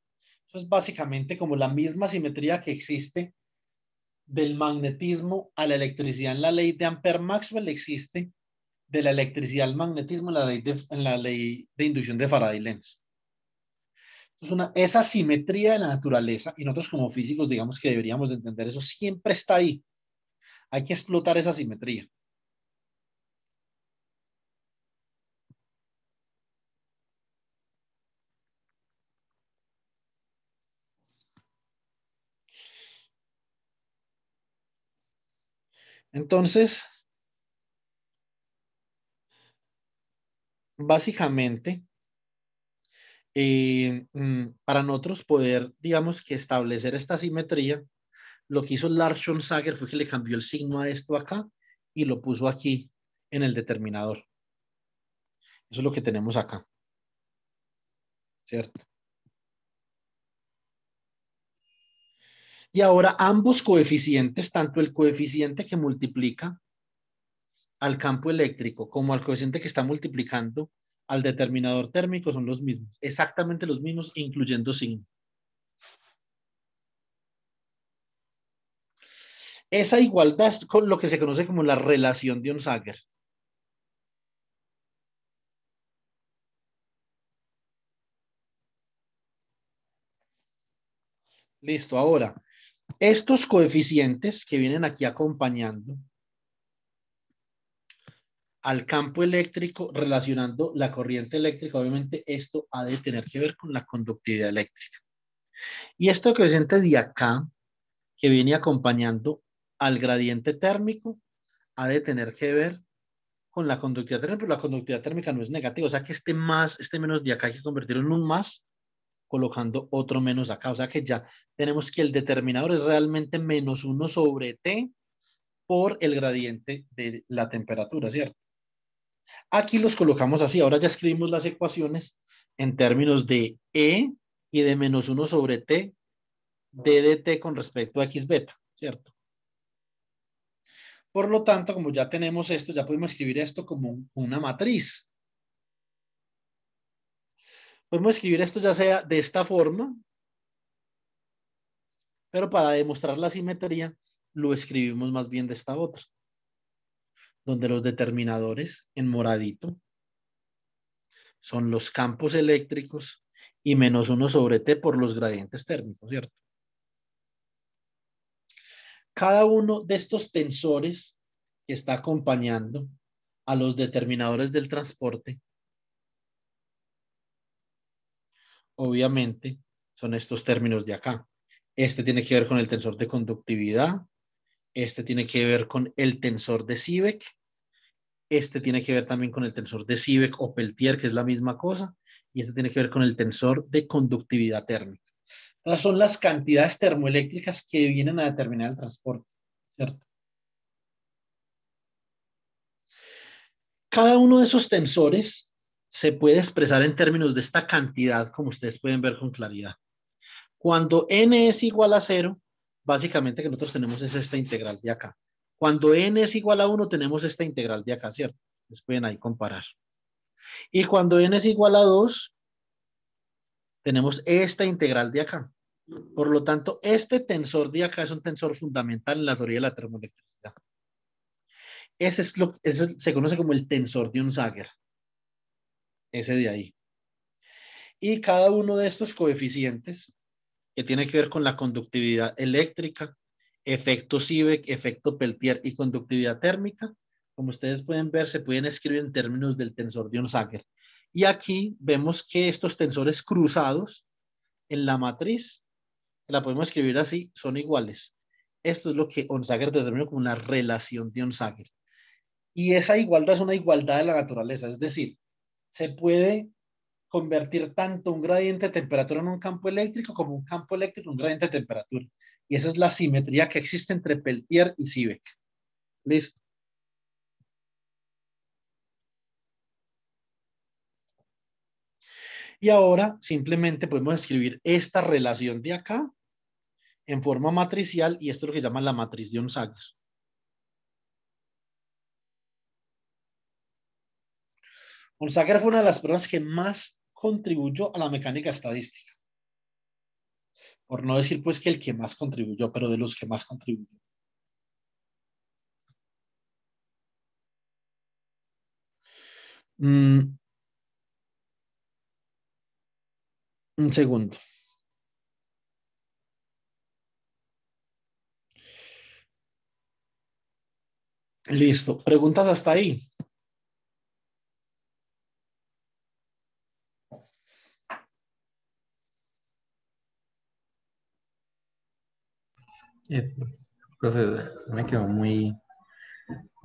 es básicamente como la misma simetría que existe del magnetismo a la electricidad en la ley de Ampere-Maxwell existe de la electricidad al magnetismo en la ley de, en la ley de inducción de Faraday-Lenz. Es una, esa simetría de la naturaleza, y nosotros como físicos digamos que deberíamos de entender eso, siempre está ahí. Hay que explotar esa simetría. Entonces, básicamente, eh, mm, para nosotros poder, digamos que establecer esta simetría, lo que hizo Larson Sager fue que le cambió el signo a esto acá y lo puso aquí en el determinador. Eso es lo que tenemos acá. ¿Cierto? Y ahora ambos coeficientes, tanto el coeficiente que multiplica al campo eléctrico como el coeficiente que está multiplicando al determinador térmico son los mismos, exactamente los mismos, incluyendo signo. Esa igualdad es con lo que se conoce como la relación de Onsager. Listo, ahora, estos coeficientes que vienen aquí acompañando al campo eléctrico relacionando la corriente eléctrica, obviamente esto ha de tener que ver con la conductividad eléctrica. Y esto creciente de acá, que viene acompañando al gradiente térmico, ha de tener que ver con la conductividad térmica, pero la conductividad térmica no es negativa, o sea que este más, este menos de acá hay que convertirlo en un más colocando otro menos acá. O sea que ya tenemos que el determinador es realmente menos 1 sobre T por el gradiente de la temperatura, ¿cierto? Aquí los colocamos así. Ahora ya escribimos las ecuaciones en términos de E y de menos 1 sobre T D de con respecto a X beta, ¿cierto? Por lo tanto, como ya tenemos esto, ya podemos escribir esto como una matriz. Podemos escribir esto ya sea de esta forma, pero para demostrar la simetría lo escribimos más bien de esta otra, donde los determinadores en moradito son los campos eléctricos y menos uno sobre T por los gradientes térmicos, ¿cierto? Cada uno de estos tensores que está acompañando a los determinadores del transporte obviamente, son estos términos de acá. Este tiene que ver con el tensor de conductividad, este tiene que ver con el tensor de Sivek, este tiene que ver también con el tensor de Sivek o Peltier, que es la misma cosa, y este tiene que ver con el tensor de conductividad térmica. Estas son las cantidades termoeléctricas que vienen a determinar el transporte, ¿cierto? Cada uno de esos tensores se puede expresar en términos de esta cantidad, como ustedes pueden ver con claridad. Cuando n es igual a cero, básicamente que nosotros tenemos es esta integral de acá. Cuando n es igual a 1, tenemos esta integral de acá, ¿cierto? Les pueden ahí comparar. Y cuando n es igual a 2, tenemos esta integral de acá. Por lo tanto, este tensor de acá es un tensor fundamental en la teoría de la termoelectricidad. Ese es lo que se conoce como el tensor de un zaguer ese de ahí. Y cada uno de estos coeficientes, que tiene que ver con la conductividad eléctrica, efecto Seebeck efecto Peltier y conductividad térmica, como ustedes pueden ver, se pueden escribir en términos del tensor de Onsager. Y aquí vemos que estos tensores cruzados en la matriz, la podemos escribir así, son iguales. Esto es lo que Onsager determina como una relación de Onsager. Y esa igualdad es una igualdad de la naturaleza, es decir, se puede convertir tanto un gradiente de temperatura en un campo eléctrico como un campo eléctrico en un gradiente de temperatura. Y esa es la simetría que existe entre Peltier y Seebeck. Listo. Y ahora simplemente podemos escribir esta relación de acá en forma matricial y esto es lo que llaman llama la matriz de Onsager. González fue una de las personas que más contribuyó a la mecánica estadística. Por no decir pues que el que más contribuyó, pero de los que más contribuyó. Mm. Un segundo. Listo. ¿Preguntas hasta ahí? Eh, profe, me quedó muy...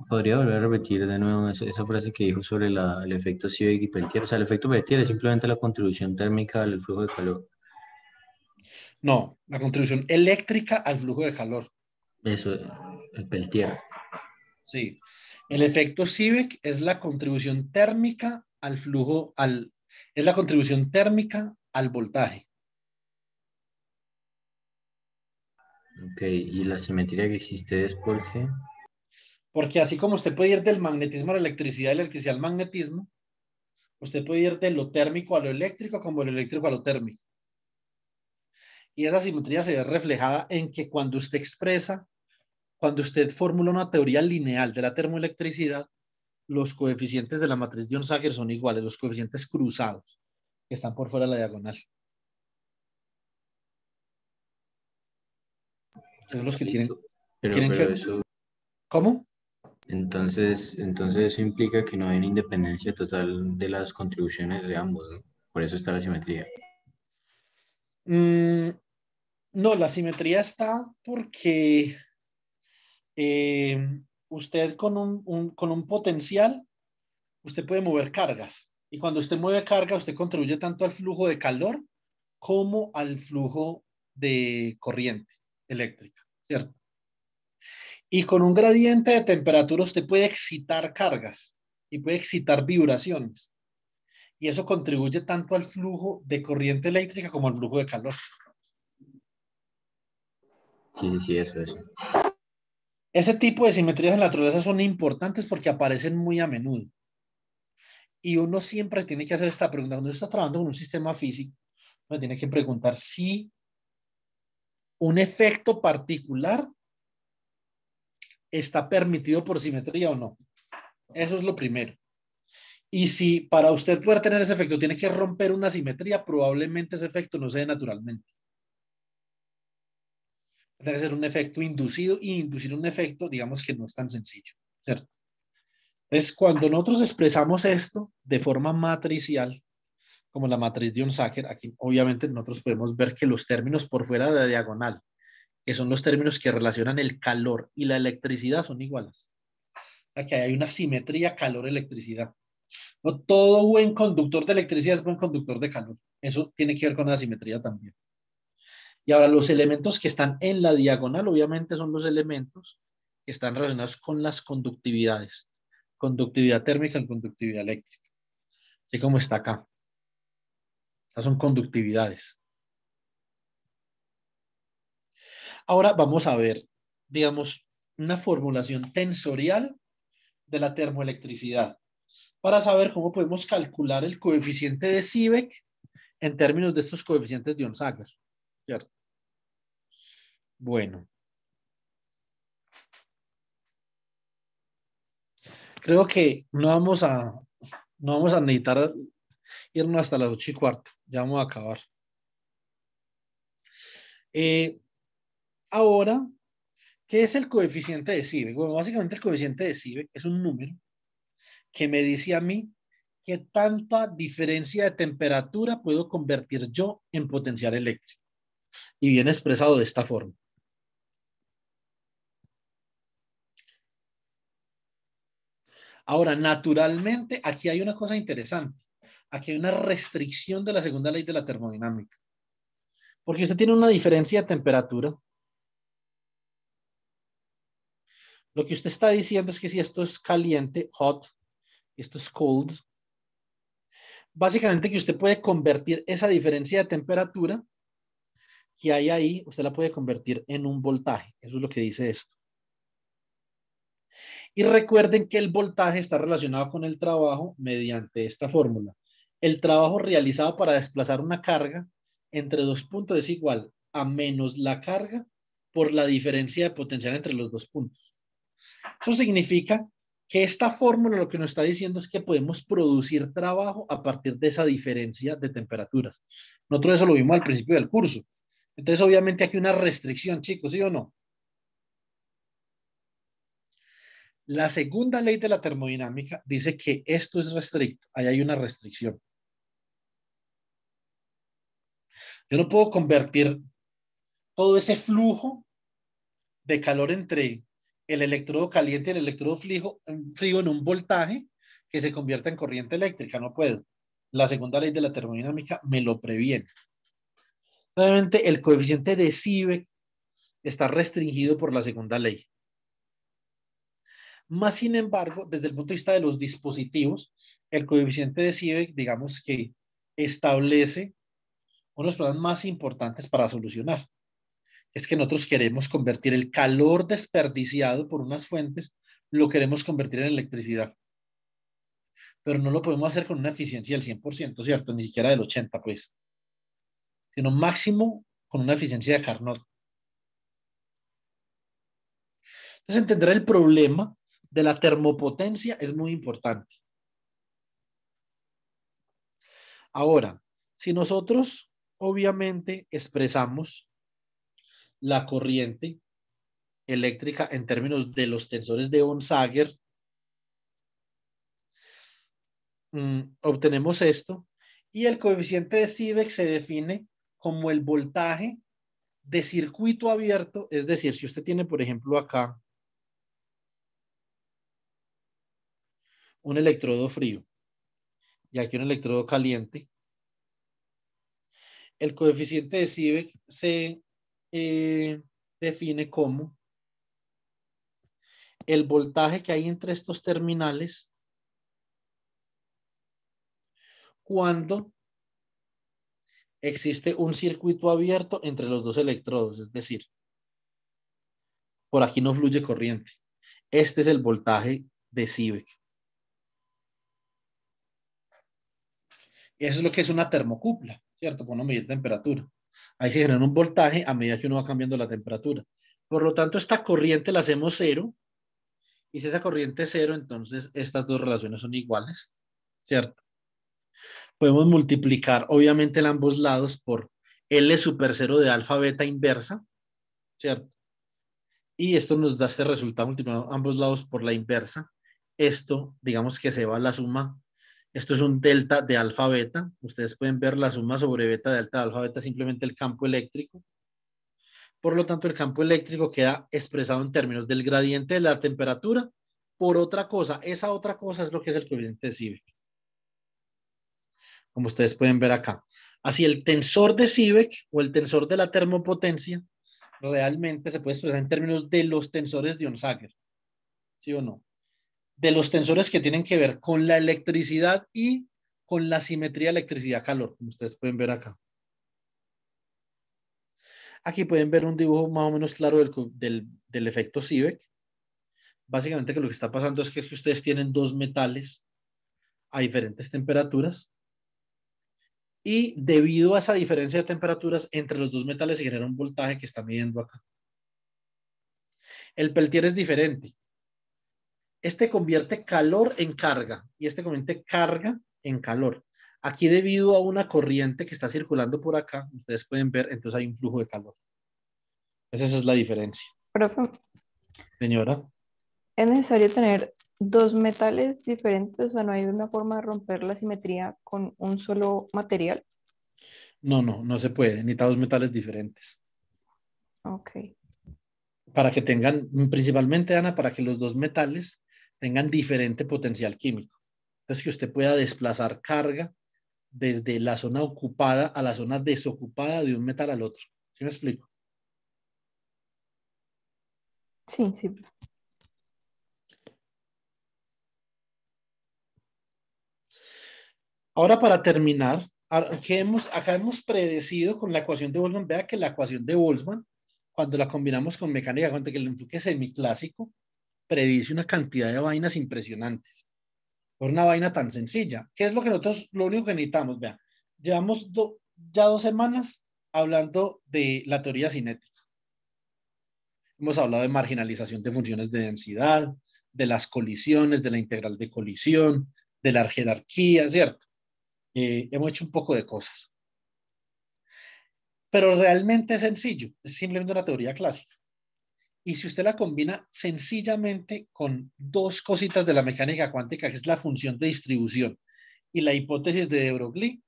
¿Podría volver a repetir de nuevo esa, frase que dijo sobre el efecto Seebeck y Peltier? O sea, el efecto Peltier es simplemente la contribución térmica al flujo de calor. No, la contribución eléctrica al flujo de calor. Eso, el Peltier. Sí. El efecto Seebeck es la contribución térmica al flujo, al, es la contribución térmica al voltaje. Ok, ¿y la simetría que existe es por qué? Porque así como usted puede ir del magnetismo a la electricidad y la electricidad al magnetismo, usted puede ir de lo térmico a lo eléctrico como el eléctrico a lo térmico. Y esa simetría se ve reflejada en que cuando usted expresa, cuando usted formula una teoría lineal de la termoelectricidad, los coeficientes de la matriz de Onsager son iguales, los coeficientes cruzados, que están por fuera de la diagonal. pero, ¿Cómo? Entonces, entonces eso implica que no hay una independencia total de las contribuciones de ambos, Por eso está la simetría. Mm, no, la simetría está porque eh, usted con un, con un potencial, usted puede mover cargas. Y cuando usted mueve carga, usted contribuye tanto al flujo de calor como al flujo de corriente eléctrica, ¿cierto? Y con un gradiente de temperatura usted puede excitar cargas y puede excitar vibraciones. Y eso contribuye tanto al flujo de corriente eléctrica como al flujo de calor. Sí, sí, eso es. Ese tipo de simetrías en la naturaleza son importantes porque aparecen muy a menudo. Y uno siempre tiene que hacer esta pregunta. Cuando uno está trabajando con un sistema físico, uno tiene que preguntar si un efecto particular está permitido por simetría o no. Eso es lo primero. Y si para usted poder tener ese efecto tiene que romper una simetría, probablemente ese efecto no sea naturalmente. Tiene que ser un efecto inducido y inducir un efecto, digamos que no es tan sencillo, ¿cierto? Es cuando nosotros expresamos esto de forma matricial, como la matriz de Onsager aquí obviamente nosotros podemos ver que los términos por fuera de la diagonal, que son los términos que relacionan el calor y la electricidad, son iguales. Aquí hay una simetría calor-electricidad. No todo buen conductor de electricidad es buen conductor de calor. Eso tiene que ver con la simetría también. Y ahora los elementos que están en la diagonal, obviamente, son los elementos que están relacionados con las conductividades. Conductividad térmica y conductividad eléctrica. Así como está acá. Estas son conductividades. Ahora vamos a ver, digamos, una formulación tensorial de la termoelectricidad para saber cómo podemos calcular el coeficiente de Seebeck en términos de estos coeficientes de Onsager. ¿Cierto? Bueno. Creo que no vamos a, no vamos a necesitar irnos hasta las ocho y cuarto ya vamos a acabar. Eh, ahora, ¿qué es el coeficiente de cibe? Bueno, básicamente el coeficiente de cibe es un número que me dice a mí qué tanta diferencia de temperatura puedo convertir yo en potencial eléctrico. Y viene expresado de esta forma. Ahora, naturalmente, aquí hay una cosa interesante. Aquí hay una restricción de la segunda ley de la termodinámica. Porque usted tiene una diferencia de temperatura. Lo que usted está diciendo es que si esto es caliente, hot, esto es cold, básicamente que usted puede convertir esa diferencia de temperatura que hay ahí, usted la puede convertir en un voltaje. Eso es lo que dice esto. Y recuerden que el voltaje está relacionado con el trabajo mediante esta fórmula el trabajo realizado para desplazar una carga entre dos puntos es igual a menos la carga por la diferencia de potencial entre los dos puntos. Eso significa que esta fórmula lo que nos está diciendo es que podemos producir trabajo a partir de esa diferencia de temperaturas. Nosotros eso lo vimos al principio del curso. Entonces, obviamente aquí una restricción, chicos, ¿sí o no? La segunda ley de la termodinámica dice que esto es restricto, ahí hay una restricción. Yo no puedo convertir todo ese flujo de calor entre el electrodo caliente y el electrodo frío, en un voltaje que se convierta en corriente eléctrica. No puedo. La segunda ley de la termodinámica me lo previene. Obviamente, el coeficiente de Seebeck está restringido por la segunda ley. Más sin embargo, desde el punto de vista de los dispositivos, el coeficiente de Seebeck, digamos que establece uno de los problemas más importantes para solucionar es que nosotros queremos convertir el calor desperdiciado por unas fuentes, lo queremos convertir en electricidad. Pero no lo podemos hacer con una eficiencia del 100%, ¿cierto? Ni siquiera del 80%, pues. Sino máximo con una eficiencia de Carnot. Entonces, entender el problema de la termopotencia es muy importante. Ahora, si nosotros obviamente expresamos la corriente eléctrica en términos de los tensores de Onsager. Mm, obtenemos esto y el coeficiente de Seebeck se define como el voltaje de circuito abierto, es decir, si usted tiene, por ejemplo, acá un electrodo frío y aquí un electrodo caliente, el coeficiente de Siebeck se eh, define como el voltaje que hay entre estos terminales cuando existe un circuito abierto entre los dos electrodos, es decir, por aquí no fluye corriente. Este es el voltaje de Siebeck. Eso es lo que es una termocupla. ¿cierto? Por medir temperatura. Ahí se genera un voltaje a medida que uno va cambiando la temperatura. Por lo tanto, esta corriente la hacemos cero. Y si esa corriente es cero, entonces estas dos relaciones son iguales, ¿cierto? Podemos multiplicar, obviamente, en ambos lados por L super cero de alfa beta inversa, ¿cierto? Y esto nos da este resultado multiplicando ambos lados por la inversa. Esto, digamos que se va a la suma esto es un delta de alfa beta. Ustedes pueden ver la suma sobre beta de alta de alfa beta, simplemente el campo eléctrico. Por lo tanto, el campo eléctrico queda expresado en términos del gradiente de la temperatura por otra cosa. Esa otra cosa es lo que es el coeficiente de Seebeck. Como ustedes pueden ver acá. Así, el tensor de Seebeck o el tensor de la termopotencia realmente se puede expresar en términos de los tensores de Onsager. ¿Sí o no? de los tensores que tienen que ver con la electricidad y con la simetría electricidad-calor, como ustedes pueden ver acá. Aquí pueden ver un dibujo más o menos claro del, efecto Seebeck Básicamente que lo que está pasando es que ustedes tienen dos metales a diferentes temperaturas y debido a esa diferencia de temperaturas entre los dos metales se genera un voltaje que está midiendo acá. El peltier es diferente. Este convierte calor en carga y este convierte carga en calor. Aquí debido a una corriente que está circulando por acá, ustedes pueden ver, entonces hay un flujo de calor. Esa es la diferencia. Profe. Señora. ¿Es necesario tener dos metales diferentes? O sea, ¿no hay una forma de romper la simetría con un solo material? No, no, no se puede. Necesita dos metales diferentes. Ok. Para que tengan, principalmente, Ana, para que los dos metales tengan diferente potencial químico. Entonces, que usted pueda desplazar carga desde la zona ocupada a la zona desocupada de un metal al otro. ¿Sí me explico? Sí, sí. Ahora para terminar, que hemos, acá hemos predecido con la ecuación de Boltzmann, vea que la ecuación de Boltzmann, cuando la combinamos con mecánica cuántica, el enfoque semiclásico, predice una cantidad de vainas impresionantes. Por una vaina tan sencilla. ¿Qué es lo que nosotros, lo único que necesitamos? Vean, llevamos ya dos semanas hablando de la teoría cinética. Hemos hablado de marginalización de funciones de densidad, de las colisiones, de la integral de colisión, de la jerarquía, ¿cierto? Eh, hemos hecho un poco de cosas. Pero realmente es sencillo, es simplemente una teoría clásica y si usted la combina sencillamente con dos cositas de la mecánica cuántica, que es la función de distribución y la hipótesis de, de Broglie,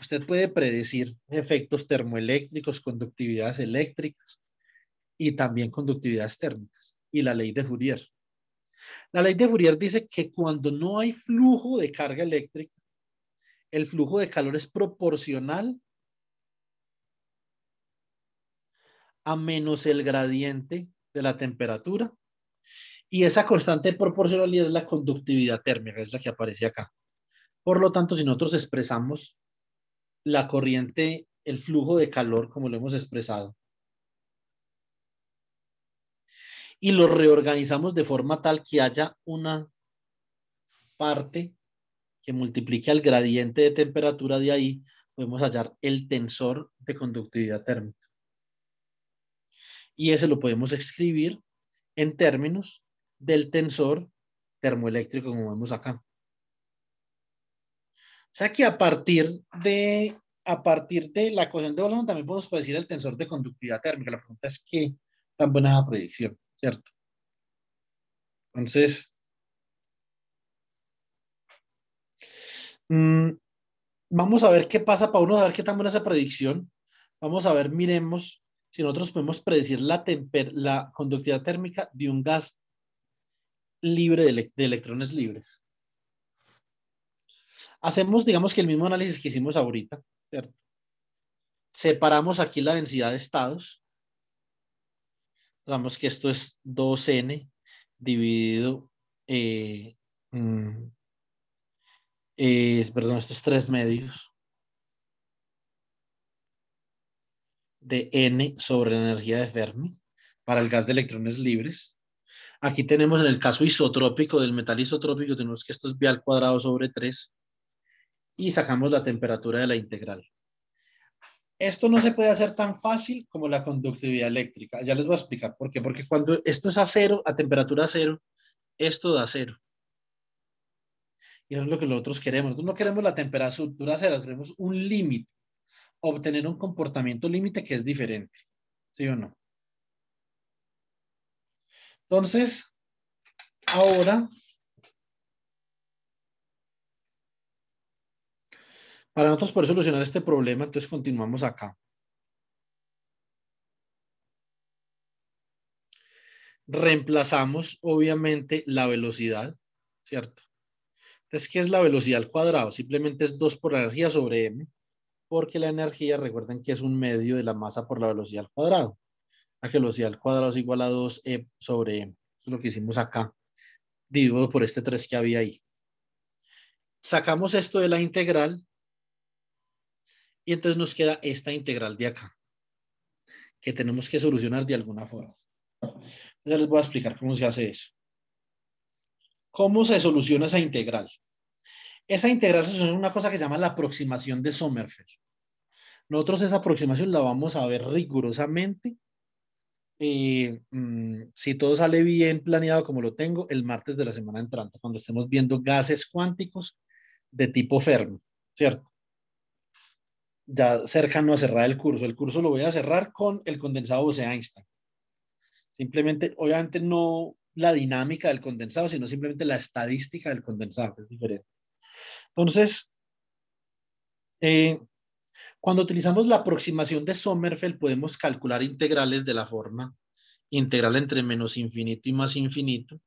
usted puede predecir efectos termoeléctricos, conductividades eléctricas y también conductividades térmicas y la ley de Fourier. La ley de Fourier dice que cuando no hay flujo de carga eléctrica, el flujo de calor es proporcional a menos el gradiente de la temperatura. Y esa constante de proporcionalidad es la conductividad térmica, es la que aparece acá. Por lo tanto, si nosotros expresamos la corriente, el flujo de calor, como lo hemos expresado, y lo reorganizamos de forma tal que haya una parte que multiplique al gradiente de temperatura de ahí, podemos hallar el tensor de conductividad térmica y ese lo podemos escribir en términos del tensor termoeléctrico como vemos acá. O sea que a partir de, a partir de la ecuación de Boltzmann también podemos predecir el tensor de conductividad térmica. La pregunta es qué tan buena es la predicción, ¿cierto? Entonces, mm, vamos a ver qué pasa para uno a ver qué tan buena es esa predicción. Vamos a ver, miremos si nosotros podemos predecir la, conductividad térmica de un gas libre de, electrones libres. Hacemos, digamos que el mismo análisis que hicimos ahorita, ¿cierto? Separamos aquí la densidad de estados. Sabemos que esto es 2n dividido, eh, mm, eh, perdón, esto es 3 medios de N sobre la energía de Fermi para el gas de electrones libres. Aquí tenemos en el caso isotrópico, del metal isotrópico, tenemos que esto es B al cuadrado sobre 3 y sacamos la temperatura de la integral. Esto no se puede hacer tan fácil como la conductividad eléctrica. Ya les voy a explicar por qué. Porque cuando esto es a cero, a temperatura cero, esto da cero. Y eso es lo que nosotros queremos. Nosotros no queremos la temperatura cero, queremos un límite obtener un comportamiento límite que es diferente. ¿Sí o no? Entonces, ahora, para nosotros poder solucionar este problema, entonces continuamos acá. Reemplazamos, obviamente, la velocidad, ¿cierto? Entonces, ¿qué es la velocidad al cuadrado? Simplemente es 2 por la energía sobre m porque la energía, recuerden que es un medio de la masa por la velocidad al cuadrado. La velocidad al cuadrado es igual a 2e sobre m. Eso es lo que hicimos acá, dividido por este 3 que había ahí. Sacamos esto de la integral y entonces nos queda esta integral de acá, que tenemos que solucionar de alguna forma. Ya les voy a explicar cómo se hace eso. ¿Cómo se soluciona esa integral? Esa integración es una cosa que se llama la aproximación de Sommerfeld. Nosotros esa aproximación la vamos a ver rigurosamente. Eh, mm, si todo sale bien planeado como lo tengo, el martes de la semana entrante, cuando estemos viendo gases cuánticos de tipo Fermi, ¿cierto? Ya cercano a cerrar el curso. El curso lo voy a cerrar con el condensado Bose-Einstein. Simplemente, obviamente no la dinámica del condensado, sino simplemente la estadística del condensado, es diferente. Entonces, eh, cuando utilizamos la aproximación de Sommerfeld, podemos calcular integrales de la forma integral entre menos infinito y más infinito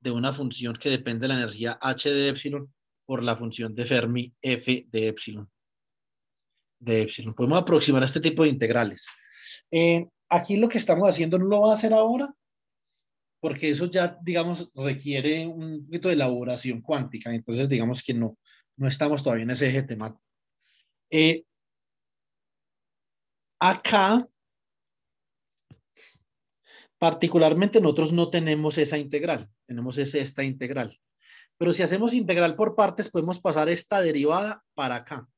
de una función que depende de la energía h de epsilon por la función de Fermi f de epsilon. De epsilon. Podemos aproximar este tipo de integrales. Eh, aquí lo que estamos haciendo no lo va a hacer ahora, porque eso ya, digamos, requiere un poquito de elaboración cuántica. Entonces, digamos que no, no estamos todavía en ese eje temático. Eh, acá, particularmente nosotros no tenemos esa integral, tenemos esta integral. Pero si hacemos integral por partes, podemos pasar esta derivada para acá.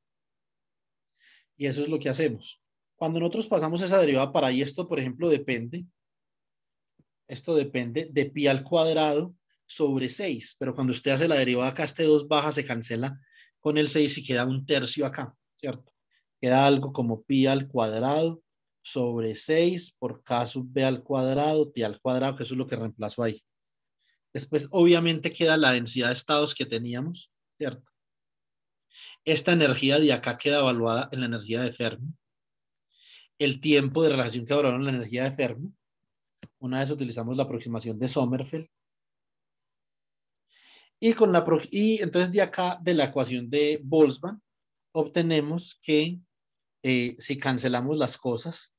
Y eso es lo que hacemos. Cuando nosotros pasamos esa derivada para ahí, esto, por ejemplo, depende esto depende de pi al cuadrado sobre 6, pero cuando usted hace la derivada acá, este 2 baja, se cancela con el 6 y queda un tercio acá, ¿cierto? Queda algo como pi al cuadrado sobre 6 por k sub b al cuadrado, t al cuadrado, que eso es lo que reemplazo ahí. Después, obviamente, queda la densidad de estados que teníamos, ¿cierto? Esta energía de acá queda evaluada en la energía de Fermi. El tiempo de relación que evaluaron en la energía de Fermi una vez utilizamos la aproximación de Sommerfeld. Y, con la, y entonces de acá, de la ecuación de Boltzmann, obtenemos que eh, si cancelamos las cosas,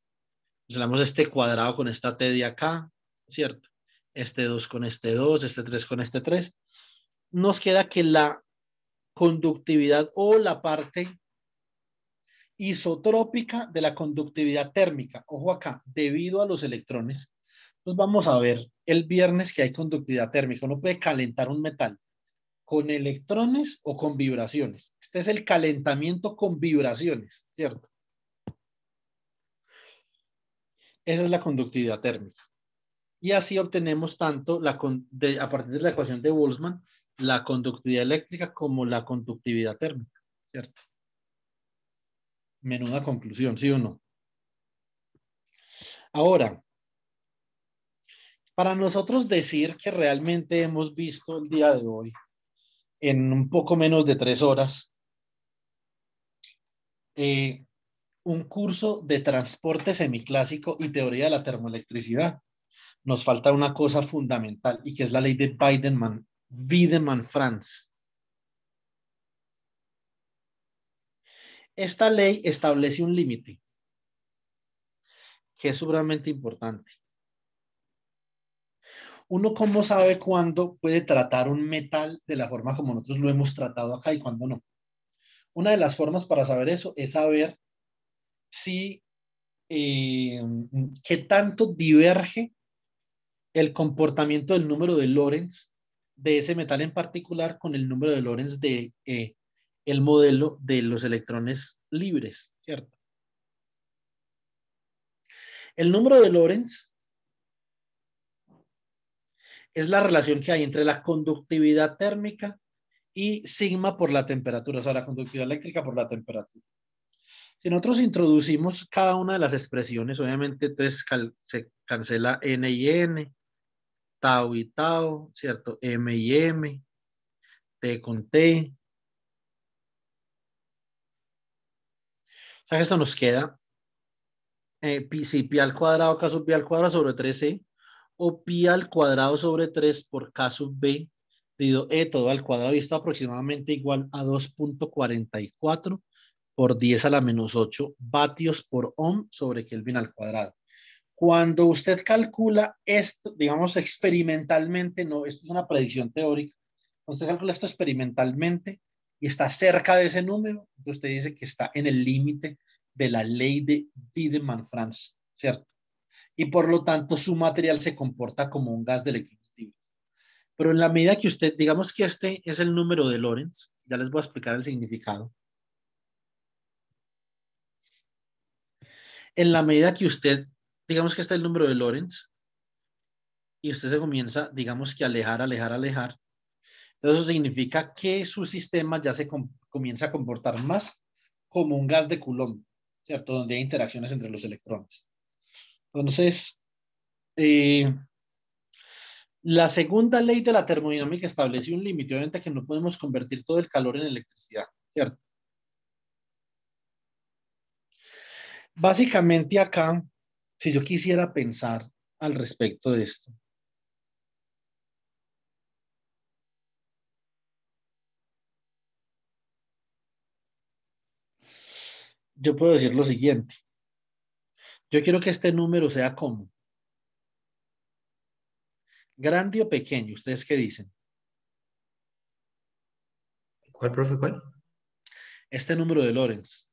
cancelamos este cuadrado con esta t de acá, ¿cierto? Este 2 con este 2, este 3 con este 3, nos queda que la conductividad o la parte isotrópica de la conductividad térmica, ojo acá, debido a los electrones, vamos a ver el viernes que hay conductividad térmica. Uno puede calentar un metal con electrones o con vibraciones. Este es el calentamiento con vibraciones, ¿cierto? Esa es la conductividad térmica. Y así obtenemos tanto la, a partir de la ecuación de Boltzmann la conductividad eléctrica como la conductividad térmica, ¿cierto? Menuda conclusión, ¿sí o no? Ahora, para nosotros decir que realmente hemos visto el día de hoy en un poco menos de tres horas eh, un curso de transporte semiclásico y teoría de la termoelectricidad. Nos falta una cosa fundamental y que es la ley de Bidenman, Wiedemann Franz. Esta ley establece un límite que es sumamente importante uno cómo sabe cuándo puede tratar un metal de la forma como nosotros lo hemos tratado acá y cuándo no. Una de las formas para saber eso es saber si, eh, qué tanto diverge el comportamiento del número de Lorentz de ese metal en particular con el número de Lorentz de eh, el modelo de los electrones libres, ¿cierto? El número de Lorentz es la relación que hay entre la conductividad térmica y sigma por la temperatura, o sea, la conductividad eléctrica por la temperatura. Si nosotros introducimos cada una de las expresiones, obviamente entonces se cancela N y N, tau y tau, ¿cierto? M y M, T con T. O sea esto nos queda eh, si pi al cuadrado, caso pi al cuadrado sobre 3C o pi al cuadrado sobre 3 por k sub b dividido e eh, todo al cuadrado y esto aproximadamente igual a 2.44 por 10 a la menos 8 vatios por ohm sobre Kelvin al cuadrado. Cuando usted calcula esto, digamos experimentalmente, no, esto es una predicción teórica, usted calcula esto experimentalmente y está cerca de ese número, usted dice que está en el límite de la ley de Wiedemann-Franz, ¿cierto? y por lo tanto su material se comporta como un gas de electricidad. Pero en la medida que usted, digamos que este es el número de Lorentz, ya les voy a explicar el significado. En la medida que usted, digamos que este es el número de Lorentz, y usted se comienza, digamos que alejar, alejar, alejar, entonces eso significa que su sistema ya se comienza a comportar más como un gas de Coulomb, ¿cierto? Donde hay interacciones entre los electrones. Entonces, eh, la segunda ley de la termodinámica establece un límite, obviamente que no podemos convertir todo el calor en electricidad, ¿cierto? Básicamente acá, si yo quisiera pensar al respecto de esto, yo puedo decir lo siguiente. Yo quiero que este número sea como. Grande o pequeño, ¿ustedes qué dicen? ¿Cuál, profe? ¿Cuál? Este número de Lorenz.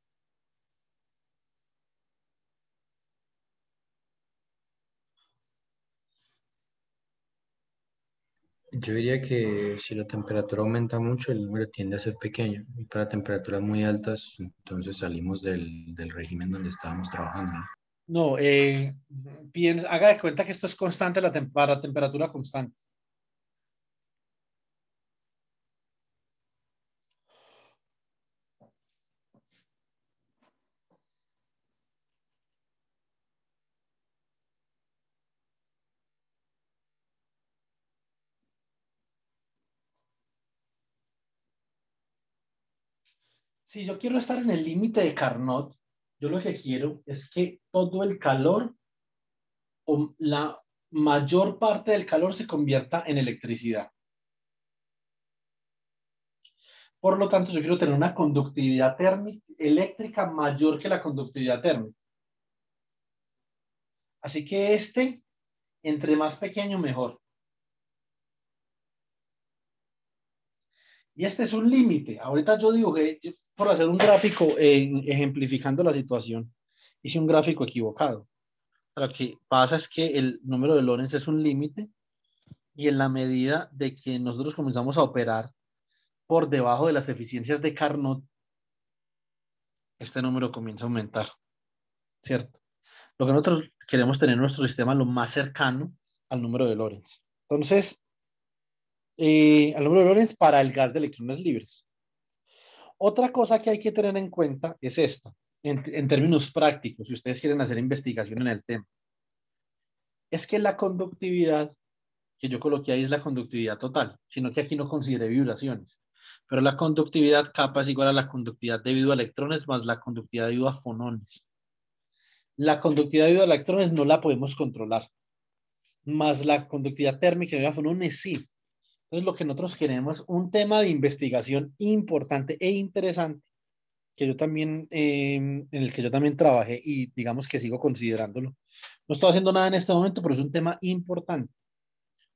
Yo diría que si la temperatura aumenta mucho, el número tiende a ser pequeño. Y para temperaturas muy altas, entonces salimos del, régimen donde estábamos trabajando. No, eh, piensa, haga de cuenta que esto es constante la para temperatura constante. Si yo quiero estar en el límite de Carnot, yo lo que quiero es que todo el calor o la mayor parte del calor se convierta en electricidad. Por lo tanto, yo quiero tener una conductividad térmica, eléctrica mayor que la conductividad térmica. Así que este, entre más pequeño, mejor. Y este es un límite. Ahorita yo digo que por hacer un gráfico en, ejemplificando la situación, hice un gráfico equivocado. Lo que pasa es que el número de Lorenz es un límite y en la medida de que nosotros comenzamos a operar por debajo de las eficiencias de Carnot, este número comienza a aumentar, ¿cierto? Lo que nosotros queremos tener nuestro sistema lo más cercano al número de Lorenz. Entonces, eh, al para el gas de electrones libres. Otra cosa que hay que tener en cuenta es esta, en, términos prácticos, si ustedes quieren hacer investigación en el tema, es que la conductividad que yo coloqué ahí es la conductividad total, sino que aquí no consideré vibraciones. Pero la conductividad capa es igual a la conductividad debido a electrones más la conductividad debido a fonones. La conductividad debido a electrones no la podemos controlar, más la conductividad térmica debido a fonones sí. Entonces, lo que nosotros queremos, un tema de investigación importante e interesante, que yo también, em, en el que yo también trabajé y digamos que sigo considerándolo. No estoy haciendo nada en este momento, pero es un tema importante.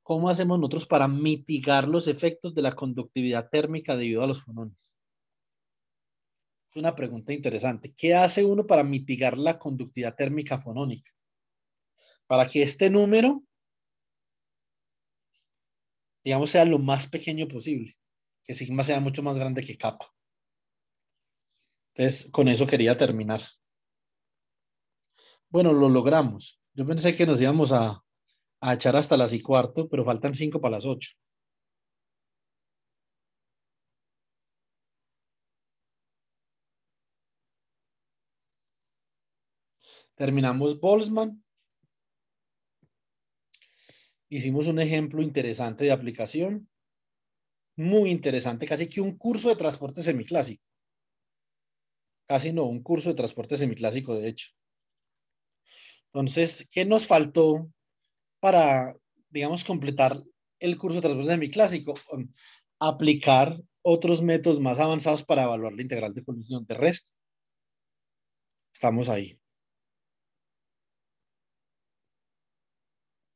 ¿Cómo hacemos nosotros para mitigar los efectos de la conductividad térmica debido a los fonones? Es una pregunta interesante. ¿Qué hace uno para mitigar la conductividad térmica fonónica? Para que este número digamos, sea lo más pequeño posible, que sigma sea mucho más grande que capa. Entonces, con eso quería terminar. Bueno, lo logramos. Yo pensé que nos íbamos a, a echar hasta las y cuarto, pero faltan cinco para las ocho. Terminamos Boltzmann, hicimos un ejemplo interesante de aplicación, muy interesante, casi que un curso de transporte semiclásico. Casi no, un curso de transporte semiclásico, de hecho. Entonces, ¿qué nos faltó para, digamos, completar el curso de transporte semiclásico? Um, aplicar otros métodos más avanzados para evaluar la integral de colisión de resto. Estamos ahí.